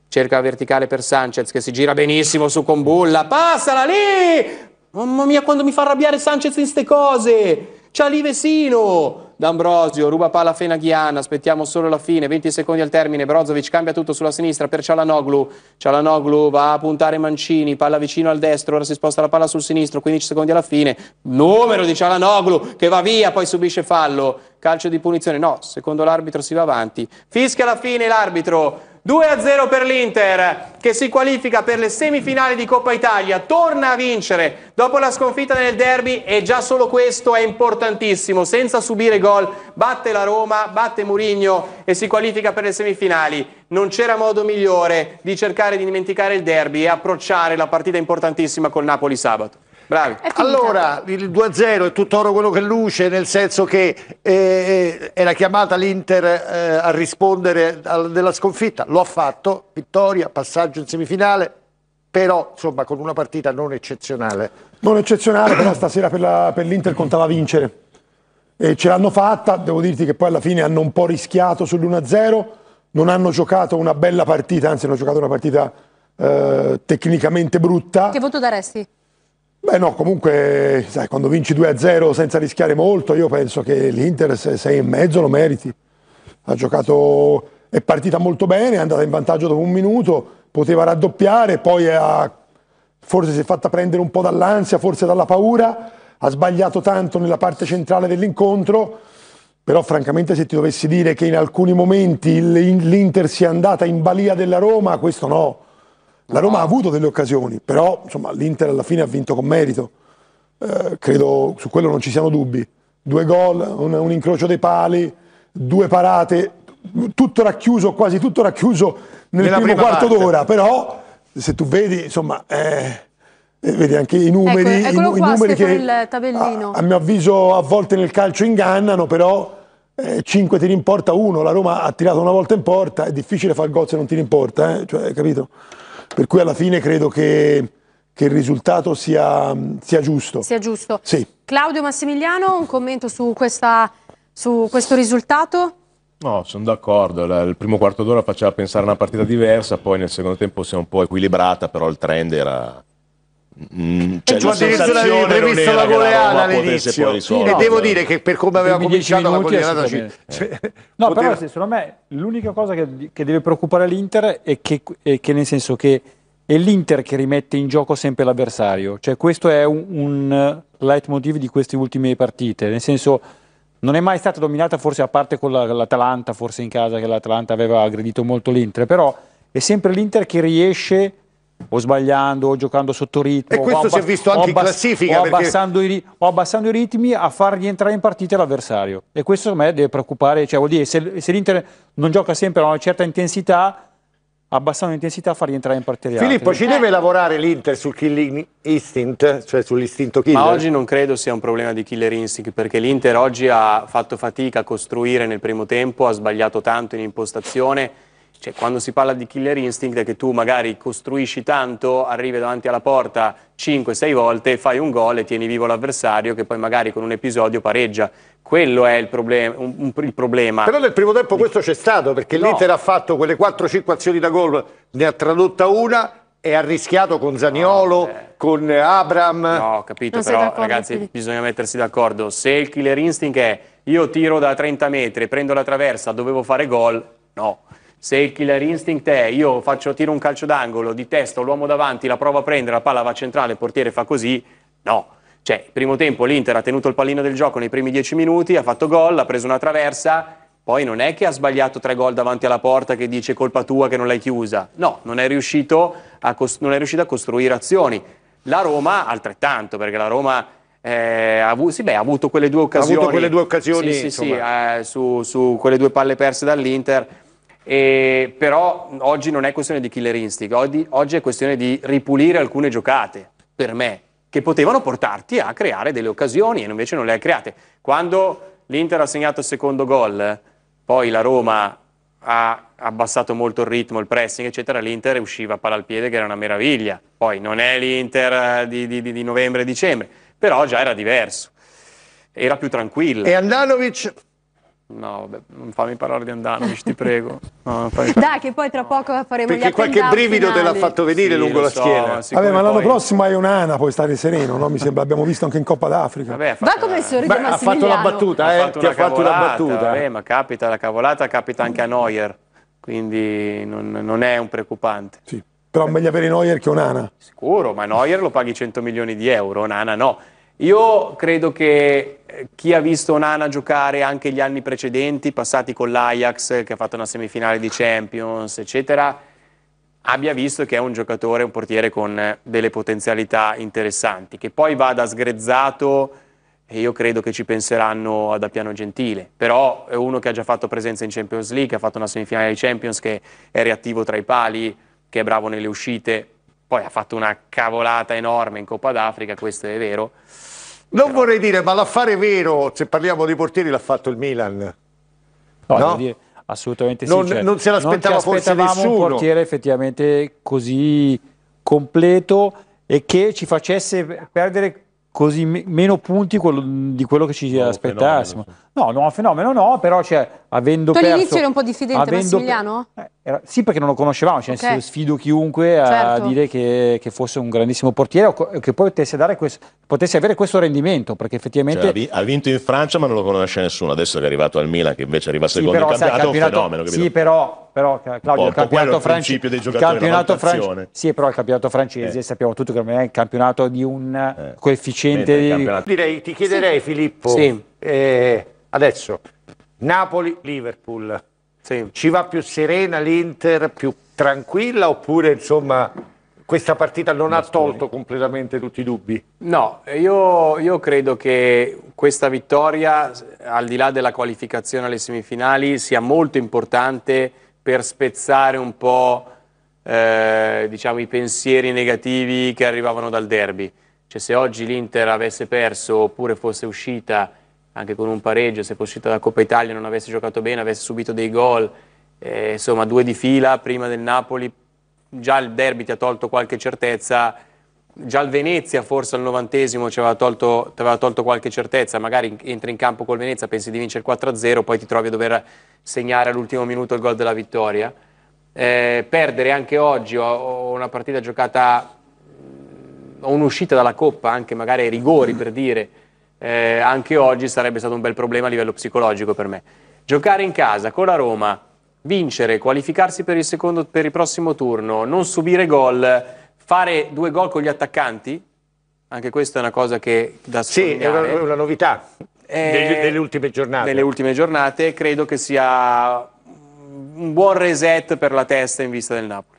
cerca verticale per Sanchez che si gira benissimo su Combulla, passala lì! Mamma mia quando mi fa arrabbiare Sanchez in ste cose! C'ha lì Vesino! D'Ambrosio, ruba palla Fena Ghiana, aspettiamo solo la fine, 20 secondi al termine, Brozovic cambia tutto sulla sinistra per Cialanoglu, Cialanoglu va a puntare Mancini, palla vicino al destro, ora si sposta la palla sul sinistro, 15 secondi alla fine, numero di Cialanoglu che va via, poi subisce fallo, calcio di punizione, no, secondo l'arbitro si va avanti, fischia la fine l'arbitro. 2-0 per l'Inter che si qualifica per le semifinali di Coppa Italia, torna a vincere dopo la sconfitta nel derby e già solo questo è importantissimo, senza subire gol, batte la Roma, batte Murigno e si qualifica per le semifinali. Non c'era modo migliore di cercare di dimenticare il derby e approcciare la partita importantissima col Napoli sabato. Bravi. Allora, il 2-0 è tutt'oro quello che luce, nel senso che eh, eh era chiamata l'Inter eh, a rispondere a, della sconfitta, lo ha fatto, vittoria, passaggio in semifinale, però insomma con una partita non eccezionale. Non eccezionale, però stasera per l'Inter contava vincere. E ce l'hanno fatta, devo dirti che poi alla fine hanno un po' rischiato sull'1-0, non hanno giocato una bella partita, anzi hanno giocato una partita eh, tecnicamente brutta. Che voto daresti? Beh no, comunque sai, quando vinci 2-0 senza rischiare molto, io penso che l'Inter se sei mezzo lo meriti. Ha giocato, è partita molto bene, è andata in vantaggio dopo un minuto, poteva raddoppiare, poi ha, forse si è fatta prendere un po' dall'ansia, forse dalla paura, ha sbagliato tanto nella parte centrale dell'incontro, però francamente se ti dovessi dire che in alcuni momenti l'Inter sia andata in balia della Roma, questo no la Roma ha avuto delle occasioni, però insomma, l'Inter alla fine ha vinto con merito, eh, credo su quello non ci siano dubbi. Due gol, un, un incrocio dei pali, due parate, tutto racchiuso, quasi tutto racchiuso nel Nella primo quarto parte. d'ora, però se tu vedi, insomma, eh, eh vedi anche i numeri, ecco, i, qua, i numeri che a, a, mio avviso a volte nel calcio ingannano, però 5 eh, tiri in porta, 1, la Roma ha tirato una volta in porta, è difficile far gol se non tiri in porta, eh, cioè, capito? Per cui alla fine credo che, che il risultato sia, sia, giusto. Sia giusto. Sì. Claudio Massimiliano, un commento su, questa, su questo risultato? No, sono d'accordo. Il primo quarto d'ora faceva pensare a una partita diversa, poi nel secondo tempo si è un po' equilibrata, però il trend era, c'è mm, cioè, la sensazione previsto la goleata all'inizio sì, no, e devo dire che per come aveva cominciato la goleata ci... eh. no Poteva... però secondo me l'unica cosa che, che, deve preoccupare l'Inter è che, è che, nel senso che è l'Inter che rimette in gioco sempre l'avversario cioè questo è un, un leitmotiv di queste ultime partite nel senso non è mai stata dominata forse a parte con l'Atalanta forse in casa che l'Atalanta aveva aggredito molto l'Inter però è sempre l'Inter che riesce a o sbagliando o giocando sotto ritmo. E questo si è visto anche in classifica. O abbassando, perché... i, o abbassando, i, ritmi a far rientrare in partita l'avversario. E questo a me deve preoccupare, cioè vuol dire se, se l'Inter non gioca sempre a una certa intensità, abbassando l'intensità fa rientrare in partita. Filippo, altri. ci eh. deve eh. lavorare l'Inter sul killing instinct, cioè sull'istinto killer? Ma oggi non credo sia un problema di killer instinct, perché l'Inter oggi ha fatto fatica a costruire nel primo tempo, ha sbagliato tanto in impostazione cioè, quando si parla di killer instinct è che tu magari costruisci tanto, arrivi davanti alla porta 5-6 volte, fai un gol e tieni vivo l'avversario che poi magari con un episodio pareggia. Quello è il, problem- un, un, il problema. Però nel primo tempo questo c'è stato perché no. l'Inter ha fatto quelle 4-5 azioni da gol, ne ha tradotta una e ha rischiato con Zaniolo, no, eh. con Abram. No, capito, però ragazzi che... bisogna mettersi d'accordo. Se il killer instinct è io tiro da 30 metri, prendo la traversa, dovevo fare gol, no se il killer instinct è io faccio, tiro un calcio d'angolo, di testa l'uomo davanti, la prova a prendere, la palla va centrale, il portiere fa così, no. Cioè, primo tempo l'Inter ha tenuto il pallino del gioco nei primi dieci minuti, ha fatto gol, ha preso una traversa, poi non è che ha sbagliato tre gol davanti alla porta che dice colpa tua che non l'hai chiusa. No, non è riuscito a, cos- non è riuscito a costruire azioni. La Roma altrettanto, perché la Roma eh, ha, avuto, sì, beh, ha, avuto quelle due occasioni. Ha avuto quelle due occasioni. Sì, sì, sì eh, su, su, quelle due palle perse dall'Inter. E, però oggi non è questione di killer instinct, oggi, oggi è questione di ripulire alcune giocate, per me, che potevano portarti a creare delle occasioni e invece non le hai create. Quando l'Inter ha segnato il secondo gol, poi la Roma ha abbassato molto il ritmo, il pressing, eccetera, l'Inter usciva a palla al piede che era una meraviglia. Poi non è l'Inter di, di, di novembre-dicembre, però già era diverso, era più tranquillo. E Andanovic No, vabbè, non fammi parlare di Andanovic, ti prego. No, Dai, che poi tra poco faremo Perché gli qualche brivido finali. te l'ha fatto venire sì, lungo la so, schiena. Vabbè, ma l'anno poi... prossimo hai un'ana, puoi stare sereno, no? Mi sembra, abbiamo visto anche in Coppa d'Africa. Vabbè, Va come sorride Ha fatto eh, la battuta, eh, ti ha fatto la battuta. Vabbè, ma capita, la cavolata capita anche a Neuer, quindi non, non è un preoccupante. Sì. Però meglio avere Neuer che un'ana. Sicuro, ma Neuer lo paghi 100 milioni di euro, un'ana no. Io credo che eh, chi ha visto Onana giocare anche gli anni precedenti, passati con l'Ajax, che ha fatto una semifinale di Champions, eccetera, abbia visto che è un giocatore, un portiere con eh, delle potenzialità interessanti. Che poi vada sgrezzato, e io credo che ci penseranno ad Appiano Gentile. Però è uno che ha già fatto presenza in Champions League, ha fatto una semifinale di Champions, che è reattivo tra i pali, che è bravo nelle uscite. Poi ha fatto una cavolata enorme in Coppa d'Africa, questo è vero non però... vorrei dire, ma l'affare vero, se parliamo di portieri, l'ha fatto il Milan. No, no? Dire, assolutamente non, sì. Cioè, non se l'aspettava non forse nessuno. un portiere effettivamente così completo e che ci facesse perdere così meno punti di quello che ci aspettassimo. Fenomeno. No, no, fenomeno no, però cioè, avendo tu all'inizio eri un po' diffidente Massimiliano? Per, eh, era, sì, perché non lo conoscevamo, cioè okay. sfido chiunque a certo. dire che, che, fosse un grandissimo portiere o che potesse, questo, potesse avere questo rendimento, perché effettivamente... Cioè, ha vinto in Francia ma non lo conosce nessuno, adesso che è arrivato al Milan, che invece arriva secondo sì, però, il campionato, sai, campionato, è un fenomeno. Capito? Sì, però però Claudio, il campionato, dei il campionato francese, sì, però il campionato francese eh. sappiamo tutti che non è il campionato di un eh. coefficiente. Di... Direi, ti chiederei, sì. Filippo, sì. Eh, adesso Napoli-Liverpool. Sì. Ci va più serena l'Inter, più tranquilla oppure insomma questa partita non ha tolto completamente tutti i dubbi? No, io, io, credo che questa vittoria, al di là della qualificazione alle semifinali, sia molto importante per spezzare un po' eh, diciamo, i pensieri negativi che arrivavano dal derby. Cioè se oggi l'Inter avesse perso oppure fosse uscita anche con un pareggio, se fosse uscita dalla Coppa Italia non avesse giocato bene, avesse subito dei gol, eh, insomma due di fila prima del Napoli, già il derby ti ha tolto qualche certezza, già il Venezia forse al novantesimo ti aveva tolto, ti aveva tolto qualche certezza, magari entri in campo col Venezia, pensi di vincere 4-0, poi ti trovi a dover segnare all'ultimo minuto il gol della vittoria. Eh, perdere anche oggi o, o una partita giocata mm, o un'uscita dalla Coppa, anche magari ai rigori per dire, eh, anche oggi sarebbe stato un bel problema a livello psicologico per me. Giocare in casa con la Roma, vincere, qualificarsi per il, secondo, per il prossimo turno, non subire gol, fare due gol con gli attaccanti, anche questa è una cosa che da sottolineare. Sì, è una, una novità eh, ultime giornate. Delle ultime giornate, credo che sia un buon reset per la testa in vista del Napoli.